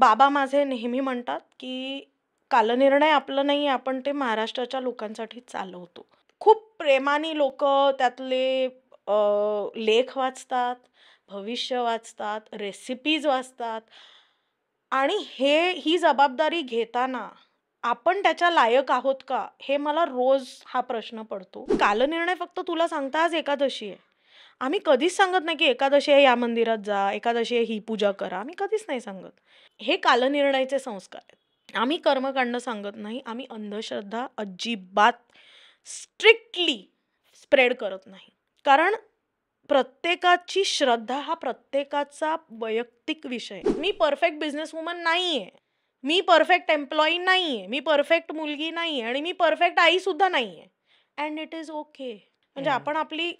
बाबा माझे नेहमी म्हणतात की कालनिर्णय आपलं नाही आपण ते महाराष्ट्राच्या लोकांसाठी चालवतो खूप प्रेमाने लोक त्यातले लेख वाचतात भविष्य वाचतात रेसिपीज वाचतात आणि हे ही जबाबदारी घेताना आपण त्याच्या लायक आहोत का हे मला रोज हा प्रश्न पडतो कालनिर्णय फक्त तुला सांगता आज एकादशी आहे आम्ही कधीच सांगत नाही की एकादशी आहे या मंदिरात जा एकादशी ही पूजा करा आम्ही कधीच नाही सांगत हे कालनिर्णयाचे संस्कार आहेत आम्ही कर्मकांड सांगत नाही आम्ही अंधश्रद्धा अजिबात स्ट्रिक्टली स्प्रेड करत नाही कारण प्रत्येकाची श्रद्धा हा प्रत्येकाचा वैयक्तिक विषय मी परफेक्ट बिझनेस वुमन नाही आहे मी परफेक्ट एम्प्लॉई नाही आहे मी परफेक्ट मुलगी नाही आहे आणि मी परफेक्ट आईसुद्धा नाही आहे अँड इट इज ओके म्हणजे आपण आपली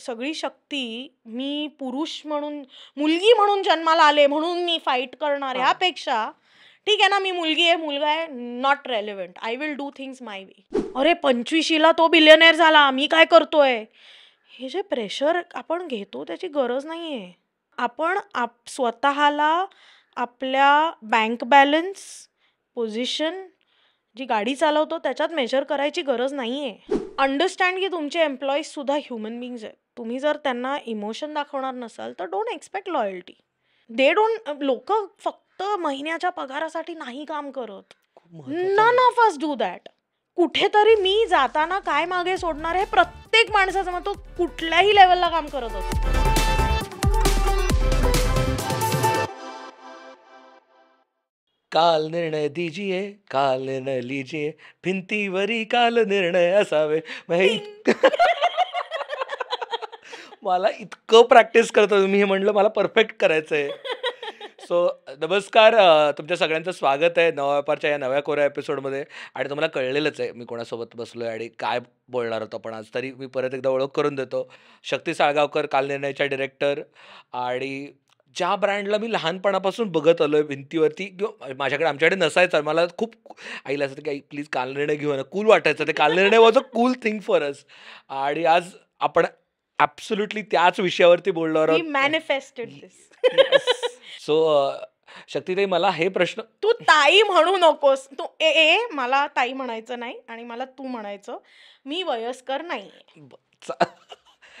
सगळी शक्ती मी पुरुष म्हणून मुलगी म्हणून जन्माला आले म्हणून मी फाईट करणार यापेक्षा ह्यापेक्षा ठीक आहे ना मी मुलगी आहे मुलगा आहे not relevant I will do things my way अरे पंचवीशीला तो बिलियनेर झाला मी काय करतोय हे जे प्रेशर आपण घेतो त्याची गरज नाही आहे आपण आप स्वतःला आपल्या बँक बॅलन्स पोझिशन जी गाडी चालवतो त्याच्यात मेजर करायची गरज नाही आहे अंडरस्टँड की तुमचे एम्प्लॉईज सुद्धा ह्युमन बिंग्स आहेत तुम्ही जर त्यांना इमोशन दाखवणार नसाल तर don't expect loyalty they don't लोक फक्त महिन्याच्या पगारासाठी नाही काम करत none of us do that कुठेतरी मी जाताना काय मागे सोडणार हे प्रत्येक माणसाचं मग तो कुठल्याही लेवलला काम करत असतो काल निर्णय दिजिये काल निर्णय लिजिये भिंतीवरी काल निर्णय असावे मला इतकं प्रॅक्टिस करतो तुम्ही हे म्हटलं मला परफेक्ट करायचं आहे सो नमस्कार तुमच्या सगळ्यांचं स्वागत आहे नवा व्यापारच्या या नव्या कोऱ्या एपिसोडमध्ये आणि तुम्हाला कळलेलंच आहे मी कोणासोबत बसलो आहे आणि काय बोलणार होतो पण आज तरी मी परत एकदा ओळख करून देतो शक्ती साळगावकर काल निर्णयच्या डिरेक्टर आणि ज्या ब्रँडला मी लहानपणापासून बघत आलो आहे भिंतीवरती किंवा माझ्याकडे आमच्याकडे नसायचं मला खूप आईला असं की प्लीज काल निर्णय घेऊ ना कूल वाटायचं ते Kalnirnay was a cool thing for us आणि आज आपण ॲब्सोल्युटली त्याच विषयावरती बोलणार आहोत मॅनिफेस्टेड दिस सो शक्तीताई मला हे प्रश्न तू ताई म्हणू नकोस तू ए ए मला ताई म्हणायचं नाही आणि मला तू म्हणायचं मी वयस्कर नाही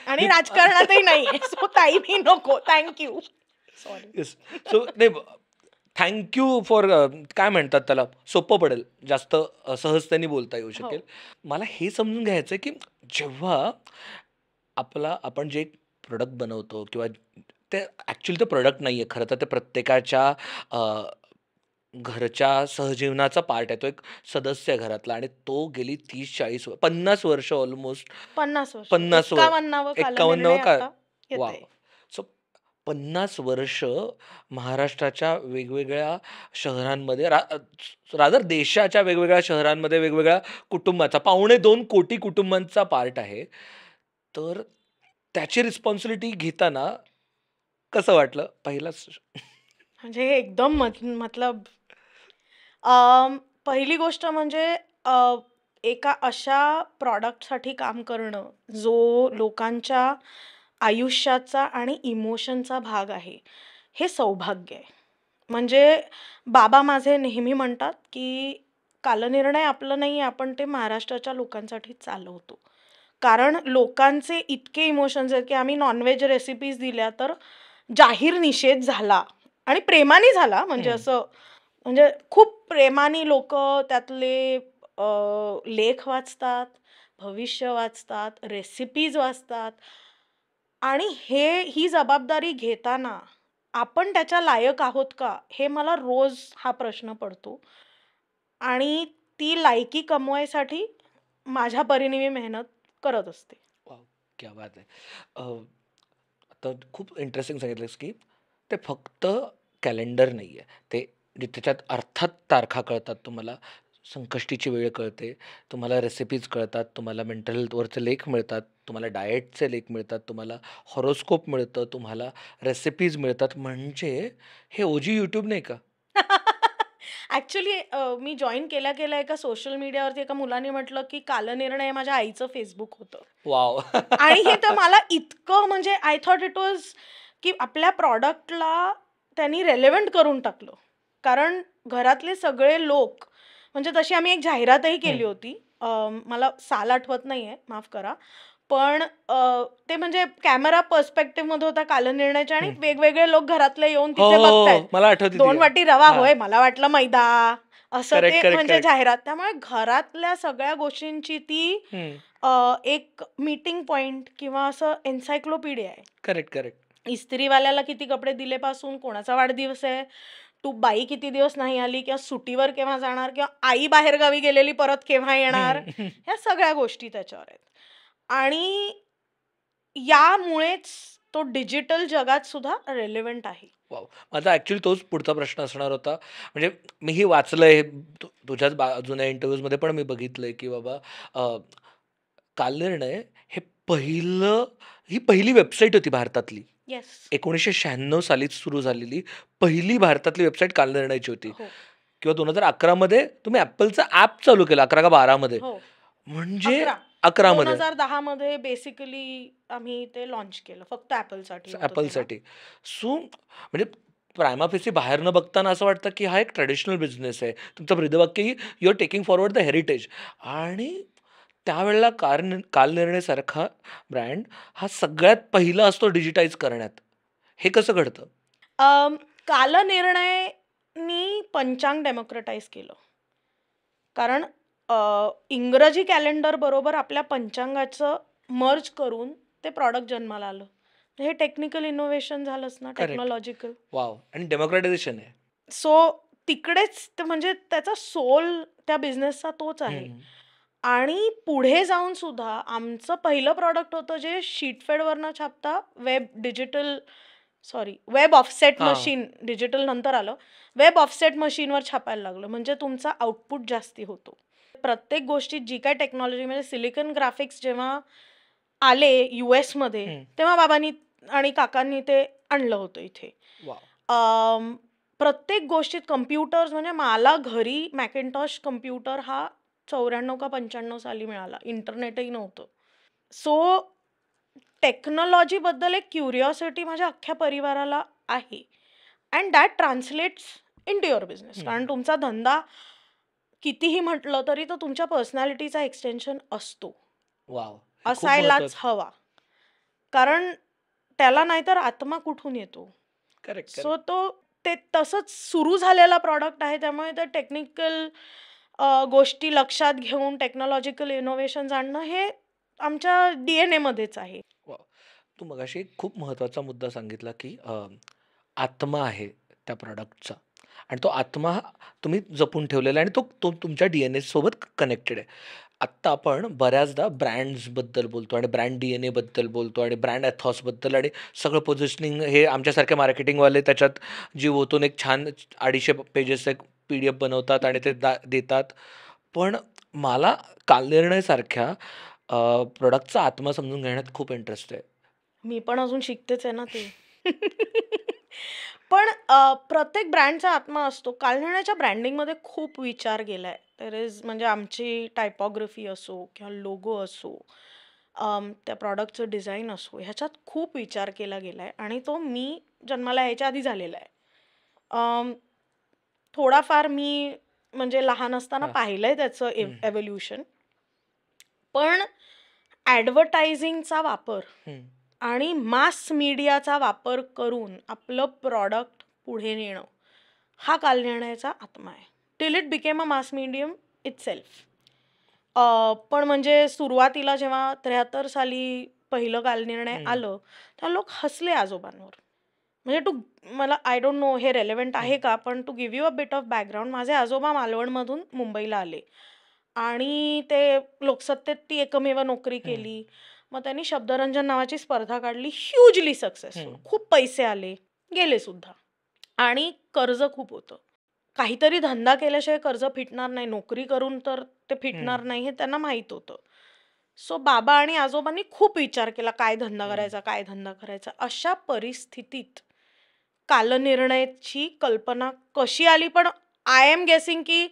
आणि राजकारणातही नाही सो ताई मी नको थँक्यू येस सो नाही फॉर uh, काय म्हणतात त्याला सोपं पडेल जास्त सहजतेने बोलता येऊ हो. शकेल मला हे समजून घ्यायचं आहे की जेव्हा आपला आपण जे प्रोडक्ट बनवतो किंवा ते ॲक्च्युली ते प्रोडक्ट नाही आहे खरं तर ते प्रत्येकाच्या घरच्या सहजीवनाचा पार्ट आहे तो एक सदस्य घरातला आणि तो गेली तीस चाळीस पन्नास वर्ष ऑलमोस्ट पन्नास वर्ष पन्नास एक्कावन्न का वा पन्नास वर्ष महाराष्ट्राच्या वेगवेगळ्या शहरांमध्ये रा रादर देशाच्या वेगवेगळ्या शहरांमध्ये वेगवेगळ्या कुटुंबाचा पावणे दोन कोटी कुटुंबांचा पार्ट आहे तर त्याची रिस्पॉन्सिबिलिटी घेताना कसं वाटलं पहिलाच म्हणजे एकदम मत मतलब पहिली गोष्ट म्हणजे एका अशा प्रॉडक्टसाठी काम करणं जो लोकांच्या आयुष्याचा आणि इमोशनचा भाग आहे हे सौभाग्य आहे म्हणजे बाबा माझे नेहमी म्हणतात की कालनिर्णय आपलं नाही आपण ते महाराष्ट्राच्या लोकांसाठी चालवतो कारण लोकांचे इतके इमोशन्स आहेत की आम्ही नॉनव्हेज रेसिपीज दिल्या तर जाहीर निषेध झाला आणि प्रेमाने झाला म्हणजे असं म्हणजे खूप प्रेमाने लोक त्यातले लेख वाचतात भविष्य वाचतात रेसिपीज वाचतात आणि हे ही जबाबदारी घेताना आपण त्याच्या लायक आहोत का हे मला रोज हा प्रश्न पडतो आणि ती लायकी कमवायसाठी माझ्या परीने मी मेहनत करत असते क्या बात आहे तर खूप इंटरेस्टिंग सांगितलं की ते फक्त कॅलेंडर नाही आहे ते त्याच्यात अर्थात तारखा कळतात तुम्हाला संकष्टीची वेळ कळते तुम्हाला रेसिपीज कळतात तुम्हाला मेंटल हेल्थवरचे लेख मिळतात तुम्हाला डाएटचे लेख मिळतात तुम्हाला हॉरोस्कोप मिळतं तुम्हाला रेसिपीज मिळतात म्हणजे हे ओजी यूट्यूब नाही का ॲक्च्युली मी जॉईन केल्या गेल्या एका सोशल मीडियावरती एका मुलाने म्हटलं की कालनिर्णय माझ्या आईचं फेसबुक होतं वाव आणि हे तर मला इतकं म्हणजे आय थॉट इट वॉज की आपल्या प्रॉडक्टला त्यांनी रेलेवंट करून टाकलं कारण घरातले सगळे लोक म्हणजे तशी आम्ही एक जाहिरातही केली होती मला साल आठवत नाही आहे माफ करा पण ते म्हणजे कॅमेरा पर्स्पेक्टिव्ह मध्ये होता कालनिर्णयाच्या आणि वेगवेगळे लोक घरातले येऊन तिथे हो, हो, मला दोन वाटी रवा होय मला वाटलं मैदा असं ते म्हणजे जाहिरात त्यामुळे घरातल्या सगळ्या गोष्टींची ती एक मीटिंग पॉइंट किंवा असं एन्सायक्लोपीडिया आहे करेक्ट करेक्ट इस्त्रीवाल्याला किती कपडे दिले पासून कोणाचा वाढदिवस आहे तू बाई किती दिवस नाही आली किंवा सुटीवर केव्हा जाणार किंवा आई बाहेरगावी गेलेली परत केव्हा येणार ह्या सगळ्या गोष्टी त्याच्यावर आहेत आणि यामुळेच तो डिजिटल जगात सुद्धा रेलिव्हंट आहे माझा ॲक्च्युली तोच पुढचा प्रश्न असणार होता म्हणजे मी ही वाचलंय आहे तुझ्याच बा जुन्या इंटरव्ह्यूजमध्ये पण मी बघितलंय की बाबा निर्णय हे पहिलं ही पहिली वेबसाईट होती भारतातली एकोणीसशे शहाण्णव साली सुरू झालेली पहिली भारतातली वेबसाईट काल निर्णयाची होती हो. किंवा दोन हजार अकरा मध्ये तुम्ही ऍपलचा ऍप चालू केला अकरा का बारा मध्ये हो. म्हणजे मध्ये दोन हजार दहा मध्ये बेसिकली आम्ही ते लॉन्च केलं फक्त ऍपलसाठी ऍपलसाठी सो म्हणजे प्रायमा फेसी बाहेर न बघताना असं वाटतं की हा एक ट्रेडिशनल बिझनेस आहे तुमचं ब्रिदवाक्य ही you taking forward the heritage आणि त्यावेळेला कारण कालनिर्णयसारखा ब्रँड हा सगळ्यात पहिला असतो डिजिटाईज करण्यात हे कसं घडतं um, कालनिर्णयनी पंचांग डेमोक्रेटाईज केलं कारण इंग्रजी कॅलेंडर बरोबर आपल्या पंचांगाचं मर्ज करून ते प्रॉडक्ट जन्माला आलं म्हणजे हे टेक्निकल इनोव्हेशन झालंच ना टेक्नॉलॉजिकल वाव आणि डेमोक्रेटायझेशन आहे सो तिकडेच म्हणजे त्याचा सोल त्या बिझनेसचा तोच आहे आणि पुढे जाऊन सुद्धा आमचं पहिलं प्रॉडक्ट होतं जे शीटफेडवरनं छापता web digital sorry web offset machine digital नंतर आलं वेब ऑफसेट मशीनवर छापायला लागलं म्हणजे तुमचा आउटपुट जास्ती होतो प्रत्येक गोष्टीत जी काय टेक्नॉलॉजी म्हणजे सिलिकन ग्राफिक्स जेव्हा आले यू एसमध्ये तेव्हा बाबांनी आणि काकांनी ते आणलं होतं इथे प्रत्येक गोष्टीत कम्प्युटर्स म्हणजे मला घरी मॅकेंटॉश कम्प्युटर हा चौऱ्याण्णव का पंच्याण्णव साली मिळाला इंटरनेटही नव्हतं सो टेक्नॉलॉजीबद्दल एक क्युरिओसिटी माझ्या अख्ख्या परिवाराला आहे and that translates into your business कारण तुमचा धंदा कितीही म्हटलं तरी तो तुमच्या पर्सनॅलिटीचा एक्सटेन्शन असतो वाव असायलाच हवा कारण त्याला नाहीतर आत्मा कुठून येतो करेक्ट सो तो ते तसंच सुरू झालेला प्रॉडक्ट आहे त्यामुळे ते टेक्निकल गोष्टी लक्षात घेऊन टेक्नॉलॉजिकल इनोव्हेशन्स आणणं हे आमच्या डी एन एमध्येच आहे तू तू मगाशी खूप महत्त्वाचा मुद्दा सांगितला की आत्मा आहे त्या प्रॉडक्टचा आणि तो आत्मा तुम्ही जपून ठेवलेला आहे आणि तो तो तुमच्या डी एन एसोबत कनेक्टेड आहे आत्ता आपण बऱ्याचदा ब्रँड्सबद्दल बोलतो आणि ब्रँड डी एन एबद्दल बोलतो आणि ब्रँड ॲथॉसबद्दल आणि सगळं पोझिशनिंग हे आमच्यासारखे मार्केटिंगवाले त्याच्यात जीव ओतून एक छान अडीचशे पेजेस एक पी डी एफ बनवतात आणि ते दा देतात पण मला कालनिर्णयसारख्या प्रोडक्टचा आत्मा समजून घेण्यात खूप इंटरेस्ट आहे मी पण अजून शिकतेच आहे ना ते पण प्रत्येक ब्रँडचा आत्मा असतो कालनिर्णयाच्या ब्रँडिंगमध्ये खूप विचार गेला आहे तर इज म्हणजे आमची टायपॉग्रफी असो किंवा लोगो असो त्या प्रॉडक्टचं डिझाईन असो ह्याच्यात खूप विचार केला गेला आहे आणि तो मी जन्माला यायच्या आधी झालेला आहे थोडाफार मी म्हणजे लहान असताना पाहिलंय त्याचं एव्होल्युशन पण ॲडव्हर्टायझिंगचा वापर आणि मास मीडियाचा वापर करून आपलं प्रॉडक्ट पुढे नेणं हा कालनिर्णयाचा आत्मा आहे till it became a mass medium itself पण म्हणजे सुरुवातीला जेव्हा त्र्याहत्तर साली पहिलं कालनिर्णय आलं तेव्हा लोक हसले आजोबांवर म्हणजे टू मला आय डोंट नो हे रेलेव्हंट आहे का पण to give you a bit of background माझे आजोबा मालवणमधून मुंबईला आले आणि ते लोकसत्तेत ती एकमेव नोकरी केली मग त्यांनी शब्दरंजन नावाची स्पर्धा काढली ह्युजली सक्सेसफुल खूप पैसे आले गेले सुद्धा आणि कर्ज खूप होतं काहीतरी धंदा केल्याशिवाय कर्ज फिटणार नाही नोकरी करून तर ते फिटणार नाही हे त्यांना माहीत होतं सो बाबा आणि आजोबांनी खूप विचार केला काय धंदा करायचा काय धंदा करायचा अशा परिस्थितीत कालनिर्णयाची कल्पना कशी आली पण आय एम गेसिंग की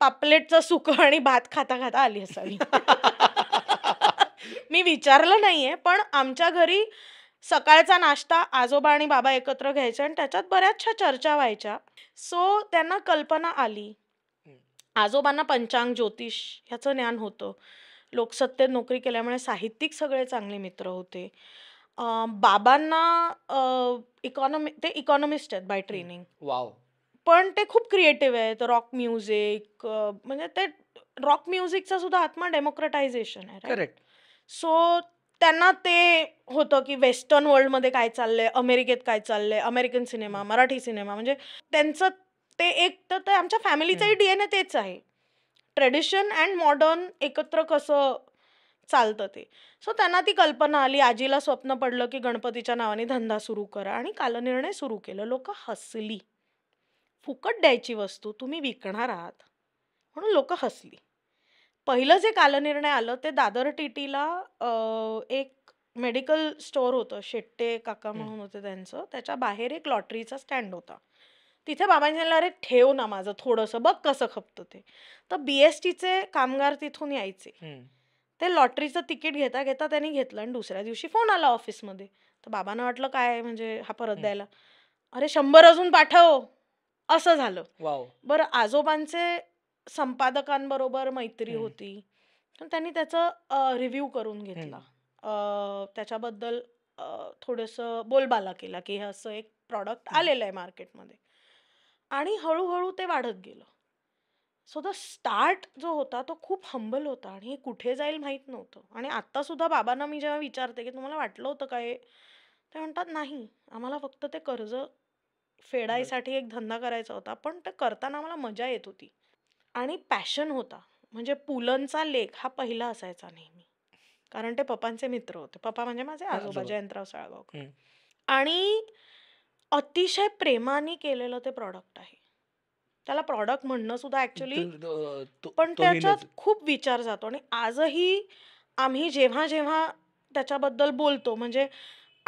पापलेटचं सुकं आणि भात खाता खाता आली असावी मी विचारलं नाहीये पण आमच्या घरी सकाळचा नाश्ता आजोबा आणि बाबा एकत्र घ्यायचे आणि त्याच्यात बऱ्याचशा चर्चा व्हायच्या सो त्यांना कल्पना आली आजोबांना पंचांग ज्योतिष ह्याचं ज्ञान होतं लोकसत्तेत नोकरी केल्यामुळे साहित्यिक सगळे चांगले मित्र होते बाबांना इकॉनॉमी ते इकॉनॉमिस्ट आहेत बाय ट्रेनिंग. वाव! पण ते खूप क्रिएटिव्ह आहेत. रॉक म्युझिक म्हणजे ते रॉक म्युझिकचा सुद्धा आत्मा डेमोक्रेटायझेशन आहे, करेक्ट. सो त्यांना ते होतं, की वेस्टर्न वर्ल्डमध्ये काय चाललंय, अमेरिकेत काय चाललंय, अमेरिकन सिनेमा, मराठी सिनेमा म्हणजे त्यांचं ते एक तर ते आमच्या फॅमिलीचंही डी-एन-ए तेच आहे. ट्रेडिशन अँड मॉडर्न एकत्र कसं चालतं ते सो त्यांना ती कल्पना आली आजीला स्वप्न पडलं की गणपतीच्या नावाने धंदा सुरू करा आणि कालनिर्णय सुरू केलं लोक हसली फुकट द्यायची वस्तू तुम्ही विकणार आहात म्हणून लोक हसली पहिलं जे कालनिर्णय आलं ते दादर टीटीला एक मेडिकल स्टोअर होतं शेट्टे काका म्हणून होते त्यांचं त्याच्या बाहेर एक लॉटरीचा स्टँड होता तिथे बाबांनी अरे ठेव ना माझं थोडंसं बघ कसं खपतं ते तर बी एस टीचे कामगार तिथून यायचे ते लॉटरीचं तिकीट घेता घेता त्यांनी घेतलं आणि दुसऱ्या दिवशी फोन आला ऑफिसमध्ये तर बाबांना वाटलं काय म्हणजे हा परत द्यायला अरे शंभर अजून पाठव असं झालं बरं आजोबांचे संपादकांबरोबर मैत्री होती त्यांनी त्याचं रिव्ह्यू करून घेतला त्याच्याबद्दल थोडस बोलबाला केला की हे असं एक प्रॉडक्ट आलेलं आहे मार्केटमध्ये आणि हळूहळू ते वाढत गेलं सो द स्टार्ट जो होता तो खूप हंबल होता आणि हे कुठे जाईल माहीत नव्हतं आणि आत्तासुद्धा बाबांना मी जेव्हा विचारते की तुम्हाला वाटलं होतं काय ते म्हणतात नाही आम्हाला फक्त ते कर्ज फेडायसाठी एक धंदा करायचा होता पण ते करताना आम्हाला मजा येत होती आणि पॅशन होता म्हणजे पुलंचा लेख हा पहिला असायचा नेहमी कारण ते पप्पांचे मित्र होते पप्पा म्हणजे माझे आजोबा जयंतराव साळगावकर आणि अतिशय प्रेमाने केलेलं ते प्रॉडक्ट आहे त्याला प्रॉडक्ट म्हणणं सुद्धा ऍक्च्युली पण त्याच्यात खूप विचार जातो आणि आजही आम्ही जेव्हा जेव्हा त्याच्याबद्दल बोलतो म्हणजे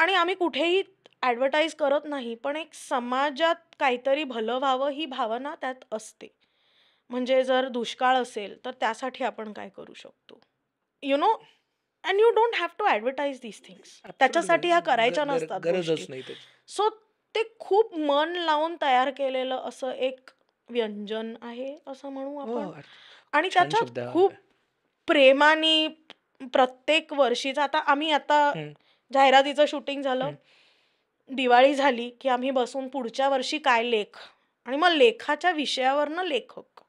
आणि आम्ही कुठेही ॲडव्हर्टाईज करत नाही पण एक समाजात काहीतरी भलं व्हावं ही भावना त्यात असते म्हणजे जर दुष्काळ असेल तर त्यासाठी आपण काय करू शकतो you know and you don't have to advertise these things त्याच्यासाठी ह्या करायच्या नसतात सो ते खूप मन लावून तयार केलेलं असं एक व्यंजन आहे असं म्हणू हो, आपण आणि त्याच्यात खूप प्रेमाने प्रत्येक वर्षीच आता आम्ही आता जाहिरातीचं शूटिंग झालं दिवाळी झाली की आम्ही बसून पुढच्या वर्षी काय लेख आणि मग लेखाच्या विषयावरनं लेखक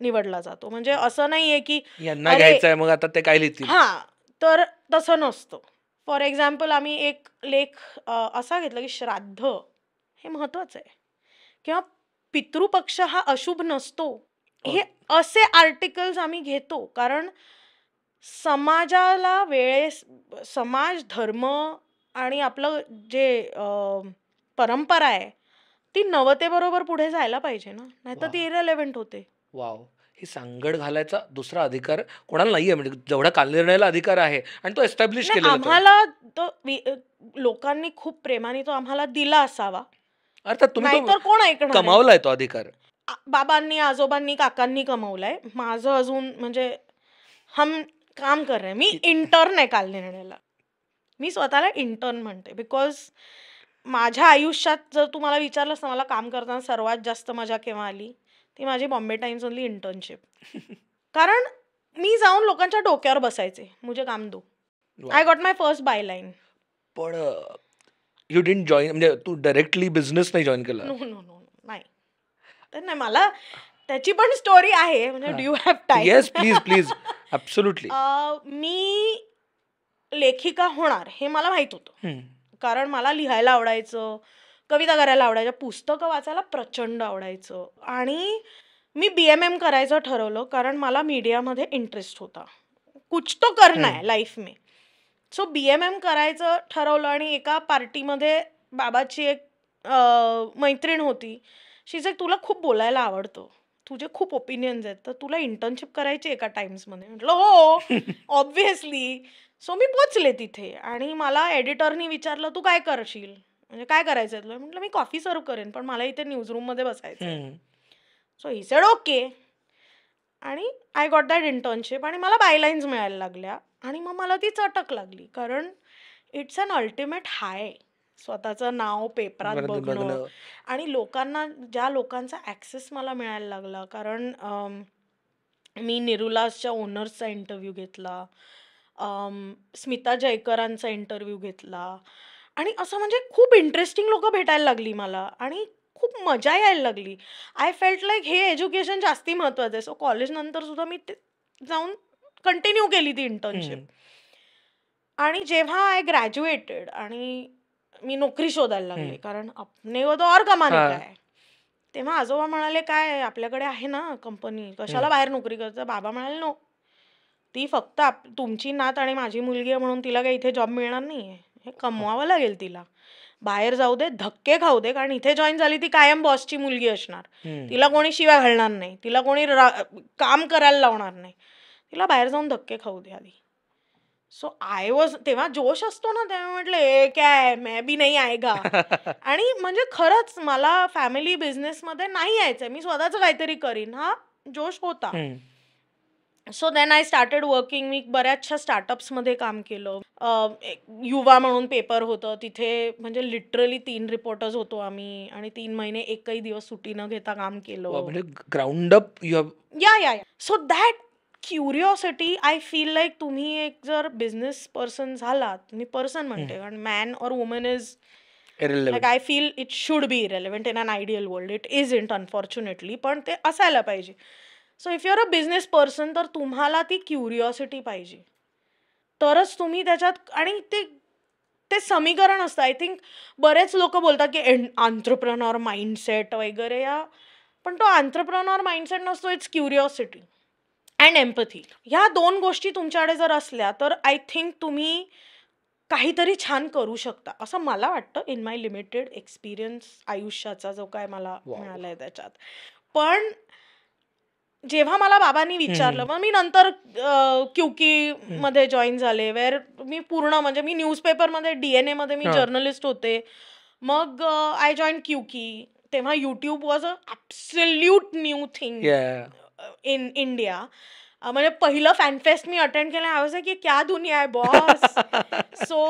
निवडला जातो म्हणजे असं नाहीये की यांना घ्यायचंय मग आता ते काय लिहितील हा तर तसं नसतं फॉर एक्झाम्पल आम्ही एक लेख असा घेतला की श्राद्ध हे महत्वाचं आहे किंवा पितृपक्ष हा अशुभ नसतो हो. हे असे आर्टिकल्स आम्ही घेतो कारण समाजाला वेळेस समाज धर्म आणि आपलं जे परंपरा आहे ती नवतेबरोबर पुढे जायला पाहिजे ना नाहीतर ती इरेलेव्हेंट होते वाव ही सांगड घालायचा दुसरा अधिकार कोणाला आहे म्हणजे जेवढा कालनिर्णयाला अधिकार आहे आणि तो एस्टॅब्लिश आम्हाला तो लोकांनी खूप प्रेमाने तो आम्हाला दिला असावा अर्थात तुम्ही कोण ऐकणार आहे? कमावलाय तो अधिकार बाबांनी आजोबांनी काकांनी कमावलाय माझं अजून म्हणजे हम काम कर रहे मी इंटर्न आहे काल निर्णयाला मी स्वतःला इंटर्न म्हणते बिकॉज माझ्या आयुष्यात जर तुम्हाला विचारलं मला काम करताना सर्वात जास्त मजा केव्हा आली ती माझी बॉम्बे टाइम्स ओनली इंटर्नशिप कारण मी जाऊन लोकांच्या डोक्यावर बसायचे मुझे काम दो I got my first byline पण यू डिंट जॉईन म्हणजे तू डायरेक्टली बिझनेस नाही जॉईन केला नाही तर मला त्याची पण स्टोरी आहे म्हणजे do you have time yes please please absolutely मी लेखिका होणार हे मला माहीत होतं कारण मला लिहायला आवडायचं कविता करायला आवडायच्या पुस्तकं वाचायला प्रचंड आवडायचं आणि मी बी एम एम करायचं ठरवलं कारण मला मीडियामध्ये इंटरेस्ट होता कुछ तो करना है लाईफ में सो बी एम एम करायचं ठरवलं आणि एका पार्टीमध्ये बाबाची एक मैत्रीण होती जे तुला खूप बोलायला आवडतं तुझे खूप ओपिनियन्स आहेत तर तुला इंटर्नशिप करायची एका टाइम्समध्ये म्हटलं हो ऑब्व्हियसली सो मी पोचले तिथे आणि मला एडिटरनी विचारलं तू काय करशील म्हणजे काय करायचं तुला म्हटलं मी कॉफी सर्व करेन पण मला इथे न्यूजरूममध्ये बसायचं सो ही सेड ओके आणि आय गॉट दॅट इंटर्नशिप आणि मला बायलाईन्स मिळायला लागल्या आणि मग मला ती चटक लागली कारण इट्स अन अल्टिमेट हाय स्वतःचं नाव पेपरात बघणं आणि लोकांना ज्या लोकांचा ॲक्सेस मला मिळायला लागला कारण मी निरुलासच्या ओनर्सचा इंटरव्ह्यू घेतला स्मिता जयकरांचा इंटरव्ह्यू घेतला आणि असं म्हणजे खूप इंटरेस्टिंग लोकं भेटायला लागली मला आणि खूप मजा यायला लागली आय फेल्ट लाईक हे एज्युकेशन जास्ती महत्त्वाचं आहे सो कॉलेजनंतरसुद्धा सुद्धा मी ते जाऊन कंटिन्यू केली ती इंटर्नशिप आणि जेव्हा आय ग्रॅज्युएटेड आणि मी नोकरी शोधायला लागली कारण अपने व तो और कमान काय तेव्हा आजोबा म्हणाले काय आपल्याकडे आहे ना कंपनी कशाला बाहेर नोकरी करता बाबा म्हणाले नो ती फक्त तुमची नात आणि माझी मुलगी आहे म्हणून तिला काही इथे जॉब मिळणार नाही हे कमवावं लागेल तिला बाहेर जाऊ दे धक्के खाऊ दे कारण इथे जॉईन झाली ती कायम बॉसची मुलगी असणार तिला कोणी शिवाय घालणार नाही तिला कोणी काम करायला लावणार नाही तिला बाहेर जाऊन धक्के खाऊ दे आधी सो आय वॉज तेव्हा जोश असतो ना तेव्हा म्हटलं हे काय मे बी नाही आहे का आणि म्हणजे खरंच मला फॅमिली बिझनेसमध्ये नाही यायचं मी स्वतःच काहीतरी करीन हा जोश होता so then I started working मी बऱ्याचशा स्टार्टअप्समध्ये काम केलं युवा म्हणून पेपर होतं तिथे म्हणजे लिटरली तीन रिपोर्टर्स होतो आम्ही आणि तीन महिने एकही दिवस सुटी न घेता काम केलं म्हणजे ground up yeah yeah so that curiosity I feel like तुम्ही एक जर बिझनेस पर्सन झाला तुम्ही पर्सन म्हणते कारण man or woman is like I feel it should be irrelevant in an ideal world it is isn't unfortunately पण ते असायला पाहिजे so if are a business person तर तुम्हाला ती क्युरिओसिटी पाहिजे तरच तुम्ही त्याच्यात आणि ते ते समीकरण असतं आय थिंक बरेच लोक बोलतात की एन माइंडसेट वगैरे या पण तो आंत्रप्रनॉर माइंडसेट नसतो इट्स क्युरिओसिटी अँड एम्पथी ह्या दोन गोष्टी तुमच्याकडे जर असल्या तर आय थिंक तुम्ही काहीतरी छान करू शकता असं मला वाटतं इन माय लिमिटेड एक्सपिरियन्स आयुष्याचा जो काय मला मिळाला आहे त्याच्यात पण जेव्हा मला बाबांनी विचारलं मग मी नंतर क्युकी मध्ये जॉईन झाले वेर मी पूर्ण म्हणजे मी न्यूजपेपरमध्ये डी एन एमध्ये मी जर्नलिस्ट होते मग आय जॉईन क्युकी तेव्हा YouTube was a absolute new thing in India म्हणजे पहिलं फॅनफेस्ट मी अटेंड केलं आहे की क्या दुनिया आहे बॉस सो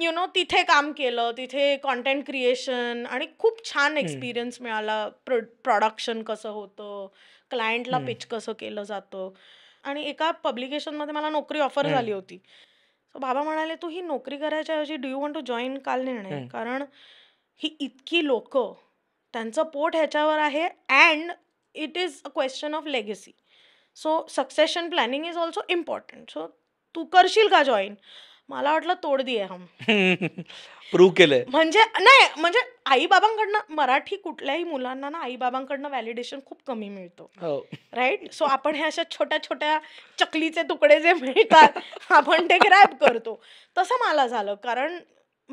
यु नो तिथे काम केलं तिथे कॉन्टेंट क्रिएशन आणि खूप छान एक्सपिरियन्स मिळाला प्रो प्रॉडक्शन कसं होतं क्लायंटला पिच कसं केलं जातं आणि एका पब्लिकेशनमध्ये मला नोकरी ऑफर झाली होती सो बाबा म्हणाले तू ही नोकरी करायच्या ऐवजी do you want to join Kalnirnay कारण ही इतकी लोकं त्यांचं पोट ह्याच्यावर आहे and it is a question of legacy so succession planning is also important so तू करशील का जॉईन मला वाटलं तोड आहे हम प्रूव्ह केलंय म्हणजे नाही म्हणजे आई बाबांकडनं मराठी कुठल्याही मुलांना ना आई बाबांकडनं व्हॅलिडेशन खूप कमी मिळतो राईट सो हो. आपण हे अशा छोट्या छोट्या चकलीचे तुकडे जे मिळतात आपण ते ग्रॅप करतो तसं मला झालं कारण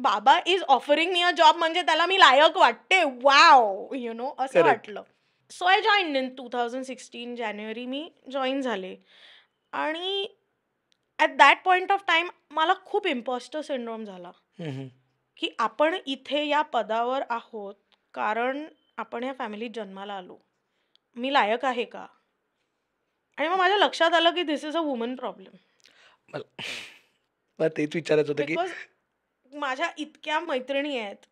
Baba is offering me a job म्हणजे त्याला मी लायक वाटते वाव यु नो असं वाटलं so I join in two thousand sixteen जानेवारी मी जॉईन झाले आणि at that point of time मला खूप इम्पॉस्टर सिंड्रोम झाला की आपण इथे या पदावर आहोत कारण आपण या फॅमिलीत जन्माला आलो मी लायक आहे का आणि मग माझ्या लक्षात आलं की this is a woman problem मला तेच विचारायचं होतं की माझ्या इतक्या मैत्रिणी आहेत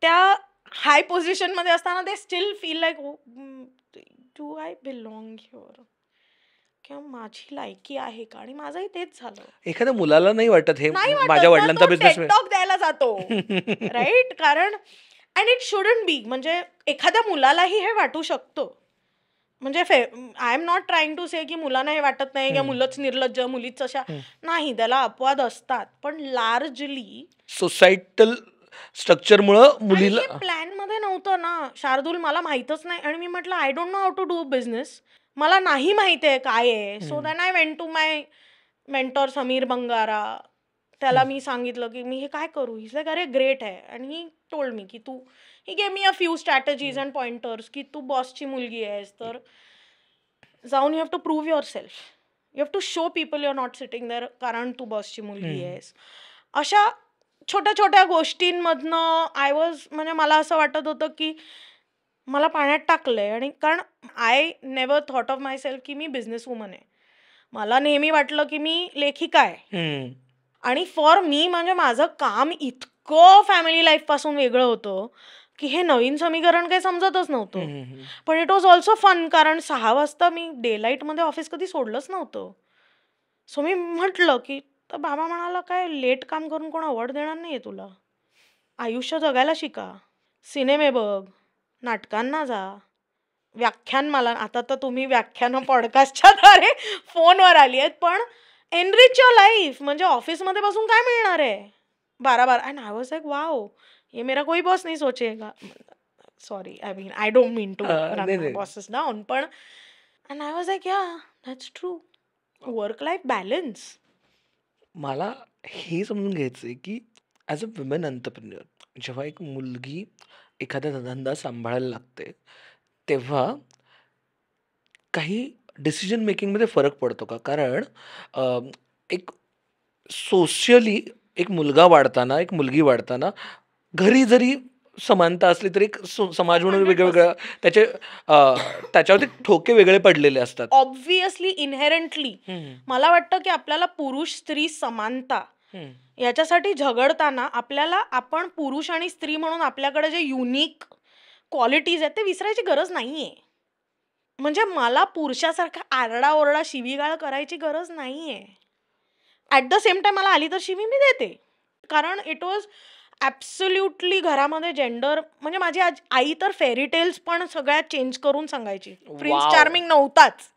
त्या हाय मध्ये असताना they still feel like do I belong your किंवा माझी लायकी आहे का आणि माझंही तेच झालं एखाद्या मुलाला नाही वाटत हे माझ्या वडिलांचा बिझनेस द्यायला जातो राईट कारण अँड इट शुडंट बी म्हणजे एखाद्या मुलालाही हे वाटू शकतो म्हणजे फे I am not trying to say की मुलांना हे वाटत नाही किंवा मुलंच निर्लज्ज मुलीच अशा नाही त्याला अपवाद असतात पण लार्जली सोसायटल स्ट्रक्चर मुळे मुलीला प्लॅन मध्ये नव्हतं ना शार्दूल मला माहितच नाही आणि मी म्हटलं I don't know how to do business मला नाही माहिती आहे काय आहे so then I went to my mentor Sameer Bangara त्याला मी सांगितलं की मी हे काय करू लाईक अरे ग्रेट आहे आणि ही टोल्ड मी की तू he gave me a few strategies and pointers की तू बॉसची मुलगी आहेस तर जाऊन you have to prove yourself you have to show people are not sitting there कारण तू बॉसची मुलगी आहेस अशा छोट्या छोट्या गोष्टींमधनं आय वॉज म्हणजे मला असं वाटत होतं की मला पाण्यात टाकलं आहे आणि कारण I never thought of myself की मी बिझनेस वुमन आहे मला नेहमी वाटलं की मी लेखिका आहे आणि फॉर मी म्हणजे माझं काम इतकं फॅमिली लाईफपासून वेगळं होतं की हे नवीन समीकरण काही समजतच नव्हतं पण इट वॉज ऑल्सो फन कारण सहा वाजता मी डे लाईटमध्ये ऑफिस कधी सोडलंच नव्हतं सो मी म्हटलं की तर बाबा म्हणाला काय लेट काम करून कोण अवॉर्ड देणार नाही आहे तुला आयुष्य जगायला शिका सिनेमे बघ नाटकांना जा व्याख्यान मला आता तर तुम्ही व्याख्यान पॉडकास्टच्या द्वारे फोनवर आली आहेत पण एनरिच युअर लाईफ म्हणजे ऑफिसमध्ये बसून काय मिळणार आहे बारा बारा and I was like wow ये मेरा कोई बॉस नाही सोचेगा sorry I mean I don't mean to bosses down पण and I was like yeah that's true work life balance मला हे समजून घ्यायचं आहे की ॲज अ वुमेन अंतरप्रिन्युअर जेव्हा एक मुलगी एखादा धंदा सांभाळायला लागते तेव्हा काही डिसिजन मेकिंगमध्ये फरक पडतो का कारण एक सोशली एक मुलगा वाढताना एक मुलगी वाढताना घरी जरी समानता असली तरी समाज म्हणून त्याचे त्याच्यावरती ठोके वेगळे पडलेले असतात ऑब्विसली इनहेरंटली मला वाटतं की आपल्याला पुरुष स्त्री समानता याच्यासाठी झगडताना आपल्याला आपण पुरुष आणि स्त्री म्हणून आपल्याकडे जे युनिक क्वालिटीज आहेत ते विसरायची गरज नाहीये म्हणजे मला पुरुषासारखा आरडाओरडा शिवीगाळ करायची गरज नाहीये ॲट द सेम टाइम मला आली तर शिवी मी देते कारण इट वॉज ॲब्सोल्युटली घरामध्ये जेंडर म्हणजे माझी आज आई तर फेरीटेल्स पण सगळ्या चेंज करून सांगायची प्रिन्स चार्मिंग नव्हताच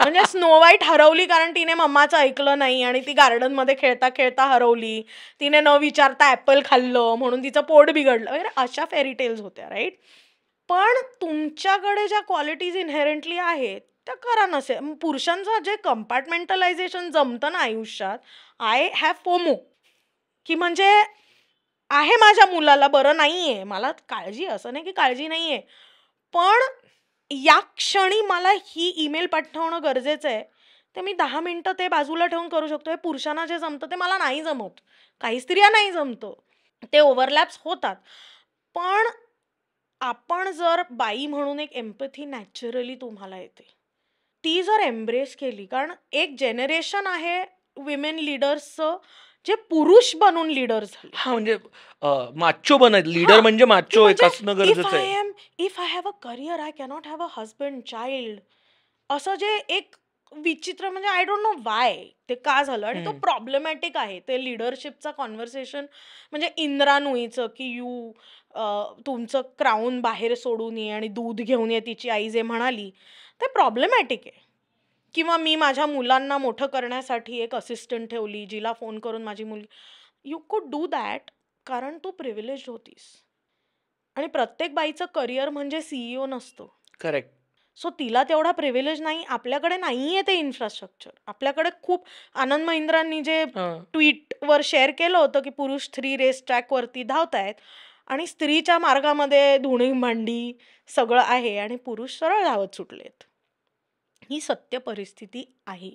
म्हणजे स्नो व्हाईट हरवली कारण तिने मम्माचं ऐकलं नाही आणि ती गार्डनमध्ये खेळता खेळता हरवली तिने न विचारता ॲपल खाल्लं म्हणून तिचं पोट बिघडलं वगैरे अशा फेरीटेल्स होत्या राईट पण तुमच्याकडे ज्या क्वालिटीज इनहेरंटली आहेत त्या करा नसे पुरुषांचं जे कंपार्टमेंटलायझेशन जमतं ना आयुष्यात आय हॅव फोमो की म्हणजे आहे माझ्या मुलाला बरं नाही आहे मला काळजी असं नाही की काळजी नाही आहे पण या क्षणी मला ही ईमेल पाठवणं गरजेचं आहे ते मी दहा मिनटं ते बाजूला ठेवून करू शकतो हे पुरुषांना जे जमतं ते मला नाही जमत काही स्त्रिया नाही जमतं ते ओव्हरलॅप्स होतात पण आपण जर बाई म्हणून एक एम्पथी नॅचरली तुम्हाला येते ती जर एम्ब्रेस केली कारण एक जेनरेशन आहे विमेन लिडर्सचं जे पुरुष बनून लिडर हा म्हणजे माचो बन लीडर म्हणजे माचो एक आहे if I have a career I cannot have a husband child असं जे एक विचित्र म्हणजे आय डोंट नो वाय ते का झालं आणि तो प्रॉब्लेमॅटिक आहे ते लिडरशिपचा कॉन्व्हर्सेशन म्हणजे इंद्रा नुईचं की यू तुमचं क्राऊन बाहेर सोडून ये आणि दूध घेऊन ये तिची आई जे म्हणाली ते प्रॉब्लेमॅटिक आहे किंवा मी माझ्या मुलांना मोठं करण्यासाठी एक असिस्टंट ठेवली जिला फोन करून माझी मुलगी यू कुड डू दॅट कारण तू प्रिव्हिलेज होतीस आणि प्रत्येक बाईचं करिअर म्हणजे सीईओ नसतो करेक्ट सो तिला तेवढा प्रिव्हिलेज नाही आपल्याकडे नाही आहे ते इन्फ्रास्ट्रक्चर आपल्याकडे खूप आनंद महिंद्रांनी जे ट्विटवर शेअर केलं होतं की पुरुष थ्री रेस ट्रॅकवरती धावत आहेत आणि स्त्रीच्या मार्गामध्ये धुणी भांडी सगळं आहे आणि पुरुष सरळ धावत सुटलेत ही सत्य परिस्थिती आहे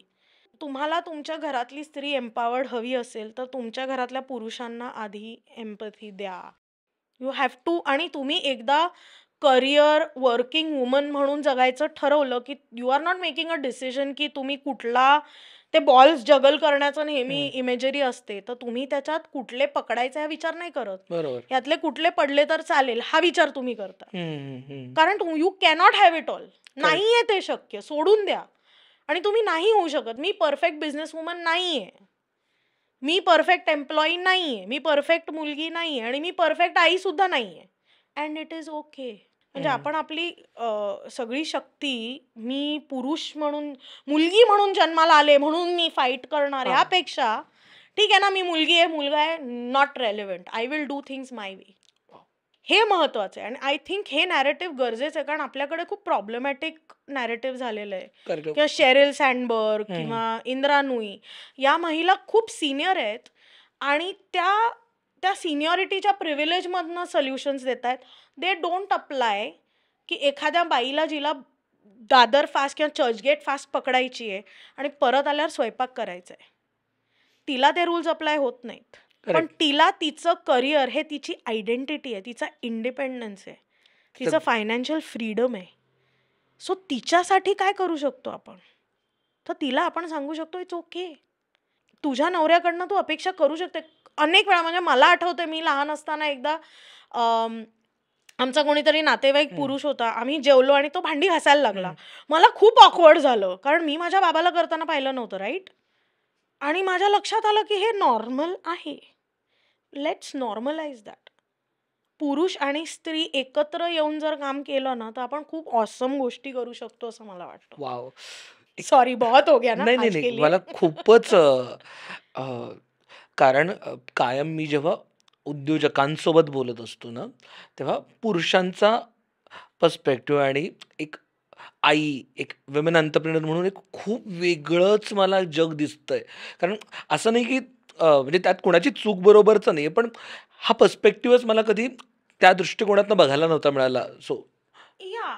तुम्हाला तुमच्या घरातली स्त्री एम्पावर्ड हवी असेल तर तुमच्या घरातल्या पुरुषांना आधी एम्पथी द्या यू हॅव टू आणि तुम्ही एकदा करिअर वर्किंग वुमन म्हणून जगायचं ठरवलं की you are not making a decision की तुम्ही कुठला ते बॉल्स जगल करण्याचं नेहमी इमेजरी असते तर तुम्ही त्याच्यात कुठले पकडायचे हा विचार नाही करत यातले कुठले पडले तर चालेल हा विचार तुम्ही करता कारण you cannot have it all नाही आहे ते शक्य सोडून द्या आणि तुम्ही नाही होऊ शकत मी परफेक्ट बिझनेस वुमन नाही आहे मी परफेक्ट एम्प्लॉई नाही आहे मी परफेक्ट मुलगी नाही आहे आणि मी परफेक्ट आई सुद्धा नाही आहे अँड इट इज ओके म्हणजे आपण आपली सगळी शक्ती मी पुरुष म्हणून मुलगी म्हणून जन्माला आले म्हणून मी फाईट करणार यापेक्षा ह्यापेक्षा ठीक आहे ना मी मुलगी आहे मुलगा आहे not relevant I will do things my way हे महत्वाचं आहे आणि आय थिंक हे नॅरेटिव्ह गरजेचं आहे कारण आपल्याकडे खूप प्रॉब्लेमॅटिक नॅरेटिव्ह झालेलं आहे किंवा शेरिल सँडबर्ग किंवा इंद्रा नुई या महिला खूप सिनियर आहेत आणि त्या त्या सिनियरिटीच्या प्रिव्हिलेजमधनं सोल्युशन्स देत आहेत दे डोंट अप्लाय की एखाद्या बाईला जिला दादर फास्ट किंवा चर्चगेट फास्ट पकडायची आहे आणि परत आल्यावर स्वयंपाक करायचा आहे तिला ते रूल्स अप्लाय होत नाहीत पण तिला तिचं करिअर हे तिची आयडेंटिटी आहे तिचा इंडिपेंडन्स आहे तिचं फायनान्शियल फ्रीडम आहे सो तिच्यासाठी काय करू शकतो आपण तर तिला आपण सांगू शकतो इट्स ओके तुझ्या नवऱ्याकडनं तू अपेक्षा करू शकते अनेक वेळा म्हणजे मला आठवतं मी लहान असताना एकदा आमचा कोणीतरी नातेवाईक पुरुष होता आम्ही जेवलो आणि तो भांडी घासायला लागला मला खूप ऑकवर्ड झालं कारण मी माझ्या बाबाला करताना पाहिलं नव्हतं राईट आणि माझ्या लक्षात आलं की हे नॉर्मल आहे लेट्स नॉर्मलाइज दॅट पुरुष आणि स्त्री एकत्र येऊन जर काम केलं ना तर आपण खूप ऑसम गोष्टी करू शकतो असं मला वाटतं वाव सॉरी बहुत हो गया ना मला खूपच कारण कायम मी जेव्हा उद्योजकांसोबत बोलत असतो ना तेव्हा पुरुषांचा पर्स्पेक्टिव्ह आणि एक आई एक विमेन अंतप्रिनर म्हणून एक खूप वेगळंच मला जग दिसतं आहे कारण असं नाही की म्हणजे त्यात कोणाची चूक बरोबरच नाही पण हा पर्स्पेक्टिव्हच मला कधी त्या दृष्टिकोनातनं बघायला नव्हता मिळाला सो या